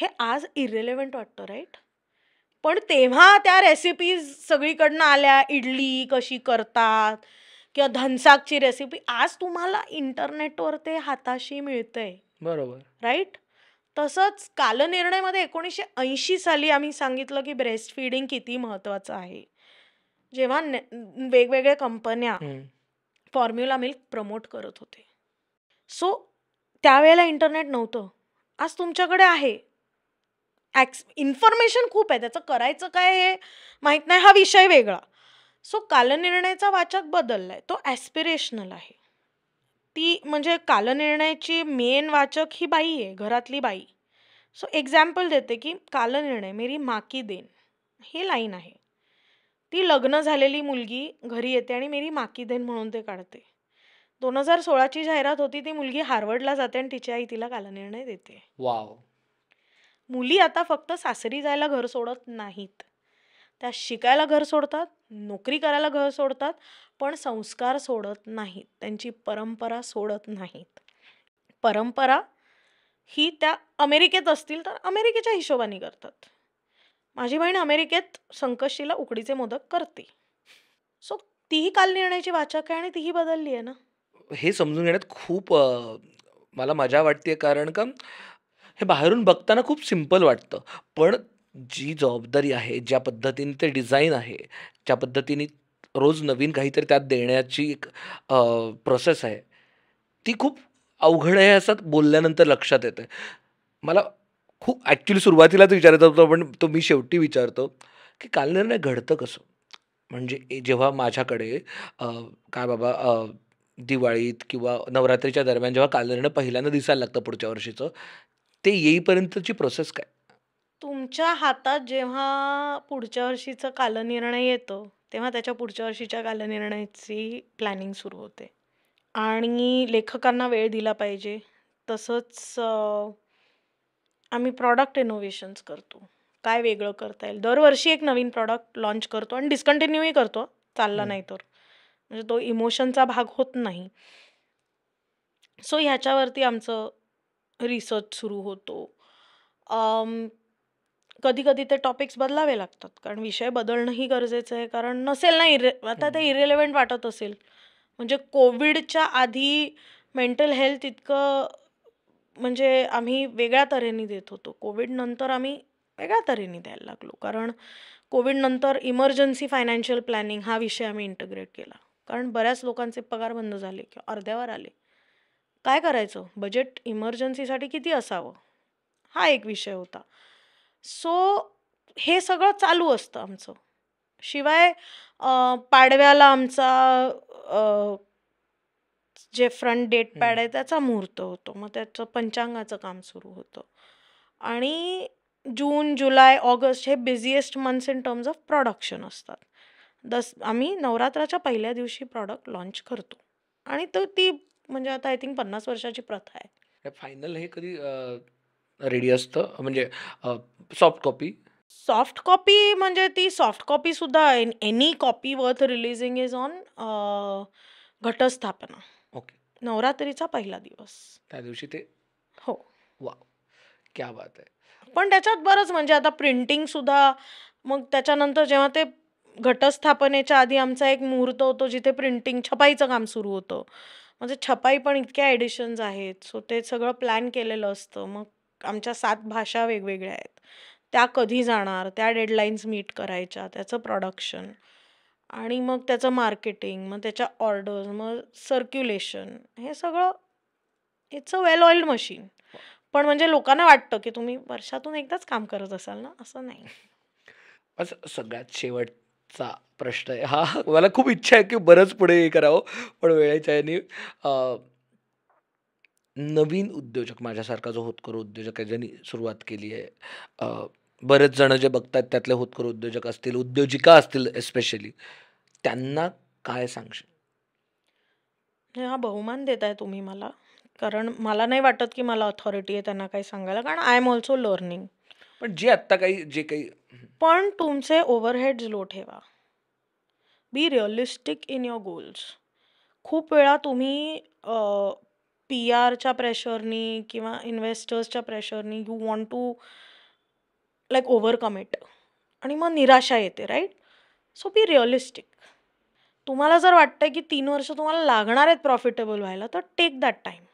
हे आज इरेलेवंट वाटतं राईट पण तेव्हा त्या रेसिपीज सगळीकडनं आल्या. इडली कशी करतात किंवा धनसाकची रेसिपी आज तुम्हाला इंटरनेटवर ते हाताशी मिळते बरोबर. राइट? तसंच कालनिर्णयमध्ये एकोणीसशे ऐंशी साली आम्ही सांगितलं की ब्रेस्ट फिडिंग किती महत्त्वाचं आहे जेव्हा वेगवेगळ्या कंपन्या फॉर्म्युला मिल्क प्रमोट करत होते सो त्यावेळेला इंटरनेट नव्हतं आज तुमच्याकडे आहे ॲक्स इन्फॉर्मेशन खूप आहे त्याचं करायचं काय हे माहीत नाही हा विषय वेगळा सो कालनिर्णयाचा वाचक बदलला आहे तो ॲस्पिरेशनल आहे ती म्हणजे कालनिर्णयाची मेन वाचक ही बाई आहे घरातली बाई सो एक्झाम्पल देते की कालनिर्णय मेरी माकी देन ही लाईन आहे ती लग्न झालेली मुलगी घरी येते आणि मेरी माकी देन म्हणून ते काढते दोन हजार सोळाची जाहिरात होती ती मुलगी हार्वर्डला जाते आणि तिची आई तिला कालनिर्णय देते वाव मुली आता फक्त सासरी जायला घर सोडत नाहीत त्या शिकायला घर सोडतात नोकरी करायला घर सोडतात पण संस्कार सोडत नाहीत त्यांची परंपरा सोडत नाहीत परंपरा ही त्या अमेरिकेत असतील तर अमेरिकेच्या हिशोबाने करतात माझी बहीण अमेरिकेत संकशीला उकडीचे मोदक करते सो तीही काल निर्णयाची वाचक आहे आणि तीही बदलली आहे ना हे समजून घेण्यात खूप मला मजा वाटते कारण का हे बाहेरून बघताना खूप सिम्पल वाटतं पण जी जबाबदारी आहे ज्या पद्धतीने ते डिझाईन आहे ज्या पद्धतीने रोज नवीन काहीतरी त्यात देण्याची एक प्रोसेस आहे ती खूप अवघड आहे असं बोलल्यानंतर लक्षात येतं मला खूप ॲक्च्युली सुरुवातीलाच विचारत होतो पण तो मी शेवटी विचारतो की कालनिर्णय घडतं कसं म्हणजे जेव्हा माझ्याकडे काय बाबा दिवाळीत किंवा नवरात्रीच्या दरम्यान जेव्हा कालनिर्णय पहिल्यांदा दिसायला लागतं पुढच्या वर्षीचं ते येईपर्यंतची प्रोसेस काय तुमच्या हातात जेव्हा पुढच्या वर्षीचं कालनिर्णय येतो तेव्हा त्याच्या पुढच्या वर्षीच्या कालनिर्णयाची प्लॅनिंग सुरू होते आणि लेखकांना वेळ दिला पाहिजे तसंच आम्ही प्रॉडक्ट इनोव्हेशन्स करतो काय वेगळं करता येईल दरवर्षी एक नवीन प्रॉडक्ट लॉन्च करतो आणि डिस्कंटिन्यूही करतो चालला नाही तर म्हणजे तो इमोशनचा भाग होत नाही सो ह्याच्यावरती आमचं रिसर्च सुरू होतो कधी कधी ते टॉपिक्स बदलावे लागतात कारण विषय बदलणंही गरजेचं आहे कारण नसेल ना इरे आता ते इरेलेवंट वाटत असेल म्हणजे कोविडच्या आधी मेंटल हेल्थ इतकं म्हणजे आम्ही वेगळ्या तऱ्हेने देत होतो कोविडनंतर आम्ही वेगळ्या तऱ्हेने द्यायला लागलो कारण कोविडनंतर इमर्जन्सी फायनान्शियल प्लॅनिंग हा विषय आम्ही इंटग्रेट केला कारण बऱ्याच लोकांचे पगार बंद झाले किंवा अर्ध्यावर आले काय करायचं बजेट इमर्जन्सीसाठी किती असावं हा एक विषय होता सो हे सगळं चालू असतं आमचं शिवाय पाडव्याला आमचा जे फ्रंट डेट पॅड आहे त्याचा मुहूर्त होतो मग त्याचं पंचांगाचं काम सुरू होतं आणि जून जुलै ऑगस्ट हे busiest months in terms of production असतात दस आम्ही नवरात्राच्या पहिल्या दिवशी प्रॉडक्ट लॉन्च करतो आणि तो ती म्हणजे आता आय थिंक पन्नास वर्षाची प्रथा आहे फायनल हे कधी रेडी असतं म्हणजे सॉफ्ट कॉपी सॉफ्ट कॉपी म्हणजे ती सॉफ्ट कॉपी सुद्धा any copy worth releasing is on Ghatasthapana okay नवरात्रीचा पहिला दिवस त्या दिवशी ते हो वा क्या बात आहे पण त्याच्यात बरंच म्हणजे आता प्रिंटिंग सुद्धा मग त्याच्यानंतर जेव्हा ते घटस्थापनेच्या आधी आमचा एक मुहूर्त होतो जिथे प्रिंटिंग छपाईचं काम सुरू होतं म्हणजे छपाई पण इतक्या एडिशन्स आहेत सो ते सगळं प्लॅन केलेलं असतं मग आमच्या सात भाषा वेगवेगळ्या आहेत त्या कधी जाणार त्या डेडलाईन्स मीट करायच्या त्याचं प्रोडक्शन आणि मग त्याचं मार्केटिंग मग त्याच्या ऑर्डर्स मग सर्क्युलेशन हे सगळं it's a well oiled machine पण म्हणजे लोकांना वाटतं की तुम्ही वर्षातून एकदाच काम करत असाल ना असं नाही असं सगळ्यात शेवटचा प्रश्न आहे हा मला खूप इच्छा आहे की बरंच पुढे हे करावं पण वेळेच्या यानी नवीन उद्योजक माझ्यासारखा जो होतकरू उद्योजक आहे ज्यांनी सुरुवात केली आहे बरेच जण जे बघतात त्यातले होतकर उद्योजक असतील, उद्योजिका असतील एस्पेशली, त्यांना काय सांगशील? हा बहुमान देताय तुम्ही मला. कारण मला नाही वाटत, की मला ऑथॉरिटी आहे त्यांना काही सांगायला कारण आय एम ऑल्सो लर्निंग. पण जे आत्ता काही जे काही पण तुमचे ओव्हरहेड्स लो ठेवा. Be realistic in your goals. खूप वेळा तुम्ही पी आरच्या प्रेशरनी किंवा इन्व्हेस्टर्सच्या प्रेशरनी you want to like overcome it आणि मग निराशा येते राईट सो बी रिअलिस्टिक तुम्हाला जर वाटतं आहे की तीन वर्ष तुम्हाला लागणार आहेत प्रॉफिटेबल व्हायला तर take that time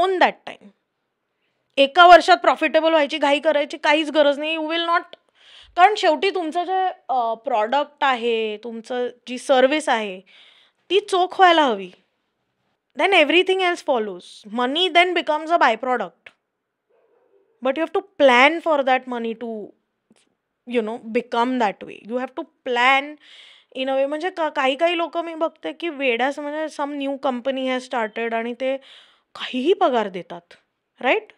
own that time एका वर्षात प्रॉफिटेबल व्हायची घाई करायची काहीच गरज नाही यू विल नॉट कारण शेवटी तुमचं जे प्रॉडक्ट आहे तुमचं जी सर्विस आहे ती चोख व्हायला हवी everything else follows money then becomes a by product but you have to plan for that money to you know become that way you have to plan in a way म्हणजे का काही काही लोक मी बघते की वेड्यास म्हणजे some new company has started आणि ते काहीही पगार देतात राईट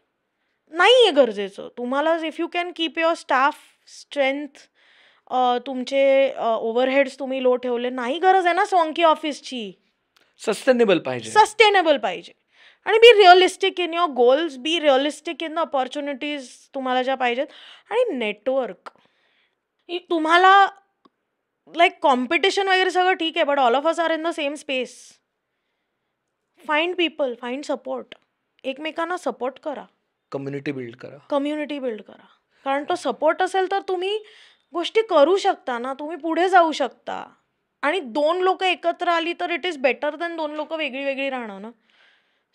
नाही आहे गरजेचं तुम्हाला if you can keep your staff strength तुमचे ओव्हरहेड्स तुम्ही लो ठेवले नाही गरज आहे ना सोंकी ऑफिसची सस्टेनेबल पाहिजे सस्टेनेबल पाहिजे आणि be realistic in your goals be realistic in the opportunities तुम्हाला ज्या पाहिजेत आणि नेटवर्क तुम्हाला लाईक कॉम्पिटिशन वगैरे सगळं ठीक आहे but all of us are in the same space find people find support एकमेकांना सपोर्ट करा कम्युनिटी बिल्ड करा कम्युनिटी बिल्ड करा कारण तो सपोर्ट असेल तर तुम्ही गोष्टी करू शकता ना तुम्ही पुढे जाऊ शकता आणि दोन लोक एकत्र आली तर इट इज बेटर दॅन दोन लोक वेगळी वेगळी राहणं ना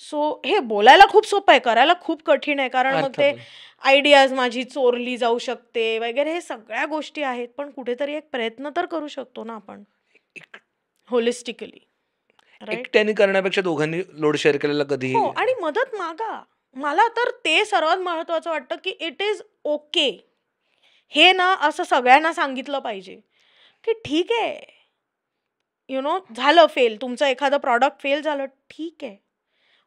सो हे बोलायला खूप सोपं आहे करायला खूप कठीण आहे कारण मग ते आयडियाज माझी चोरली जाऊ शकते वगैरे हे सगळ्या गोष्टी आहेत पण कुठेतरी एक प्रयत्न तर करू शकतो ना आपण होलिस्टिकली एकट्याने करण्यापेक्षा दोघांनी लोड शेअर केलेला कधी हो, आणि मदत मागा मला तर ते सर्वात महत्वाचं वाटतं की इट इज ओके हे ना असं सगळ्यांना सांगितलं पाहिजे की ठीक आहे यु नो झालं फेल तुमचं एखादं प्रॉडक्ट फेल झालं ठीक आहे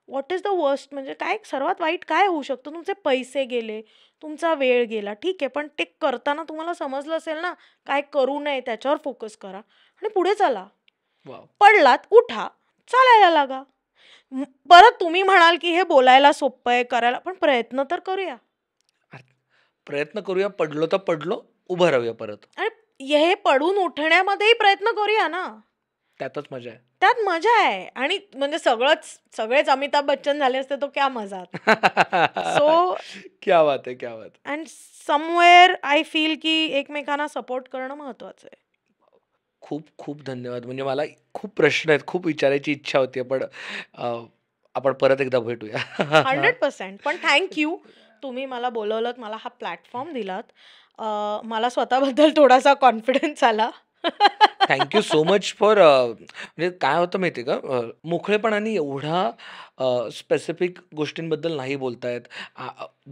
व्हॉट इज द वर्स्ट म्हणजे काय सर्वात वाईट काय होऊ शकतं तुमचे पैसे गेले तुमचा वेळ गेला ठीक आहे पण ते करताना तुम्हाला समजलं असेल ना काय करू नये त्याच्यावर फोकस करा आणि पुढे चला पडलात उठा चालायला लागा परत तुम्ही म्हणाल की हे बोलायला सोपं आहे करायला पण प्रयत्न तर करूया प्रयत्न करूया पडलो तर पडलो उभं राहूया परत आणि हे पडून उठण्यामध्येही प्रयत्न करूया ना त्यातच मजा आहे त्यात मजा आहे आणि म्हणजे सगळंच सगळेच अमिताभ बच्चन झाले असते तो क्या मजा सो क्या बात आहे क्या बात अँड समवेअर आय फील की एकमेकांना सपोर्ट करणं महत्वाचं आहे खूप खूप धन्यवाद म्हणजे मला खूप प्रश्न आहेत खूप विचारायची इच्छा होती पण आपण परत एकदा भेटूया हंड्रेड पर्सेंट पण थँक्यू तुम्ही मला बोलवलं मला हा प्लॅटफॉर्म दिलात मला स्वतःबद्दल थोडासा कॉन्फिडन्स आला थँक्यू सो मच फॉर म्हणजे काय होतं माहिती का मोकळेपणाने एवढा स्पेसिफिक गोष्टींबद्दल नाही बोलतायत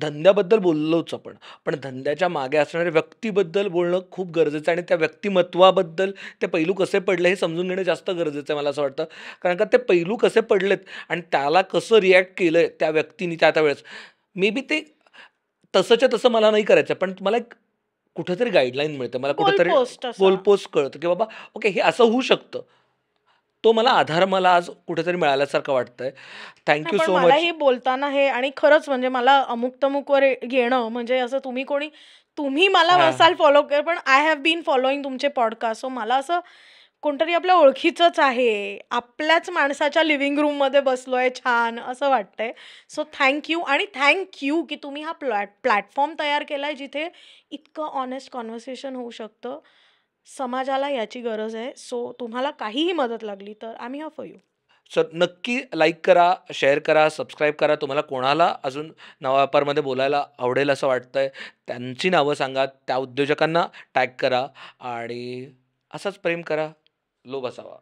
धंद्याबद्दल बोललोच आपण पण धंद्याच्या मागे असणाऱ्या व्यक्तीबद्दल बोलणं खूप गरजेचं आहे आणि त्या व्यक्तिमत्वाबद्दल ते पैलू कसे पडले हे समजून घेणं जास्त गरजेचं आहे मला असं वाटतं कारण का ते पैलू कसे पडलेत आणि त्याला कसं रिॲक्ट केलं आहे त्या व्यक्तीने त्या त्यावेळेस मे बी ते तसंच्या तसं मला नाही करायचं पण मला एक कुठंतरी गाईडलाईन मिळते मला कुठंतरी गोलपोस्ट कळतं की बाबा ओके हे असं होऊ शकतं तो मला आधार मला आज कुठेतरी मिळाल्यासारखं वाटतंय थँक्यू सो मला मच हे बोलताना हे आणि खरंच म्हणजे मला अमुक तमुक वर येणं म्हणजे असं तुम्ही कोणी तुम्ही मला असाल फॉलो पण आय हॅव बीन फॉलोईंग तुमचे पॉडकास्ट सो मला असं कोणतरी आपल्या ओळखीचंच आहे आपल्याच माणसाच्या लिव्हिंग रूममध्ये बसलो आहे छान असं वाटतंय सो थँक यू आणि थँक यू की तुम्ही हा प्लॅट प्लॅटफॉर्म तयार केला आहे जिथे इतकं ऑनेस्ट कॉन्व्हर्सेशन होऊ शकतं समाजाला याची गरज आहे सो तुम्हाला काहीही मदत लागली तर आम्ही हा फॉर यू सर नक्की लाईक करा शेअर करा सबस्क्राईब करा तुम्हाला कोणाला अजून नवापारमध्ये बोलायला आवडेल असं वाटतं आहे त्यांची नावं सांगा त्या उद्योजकांना टॅग करा आणि असंच प्रेम करा लोभ असावा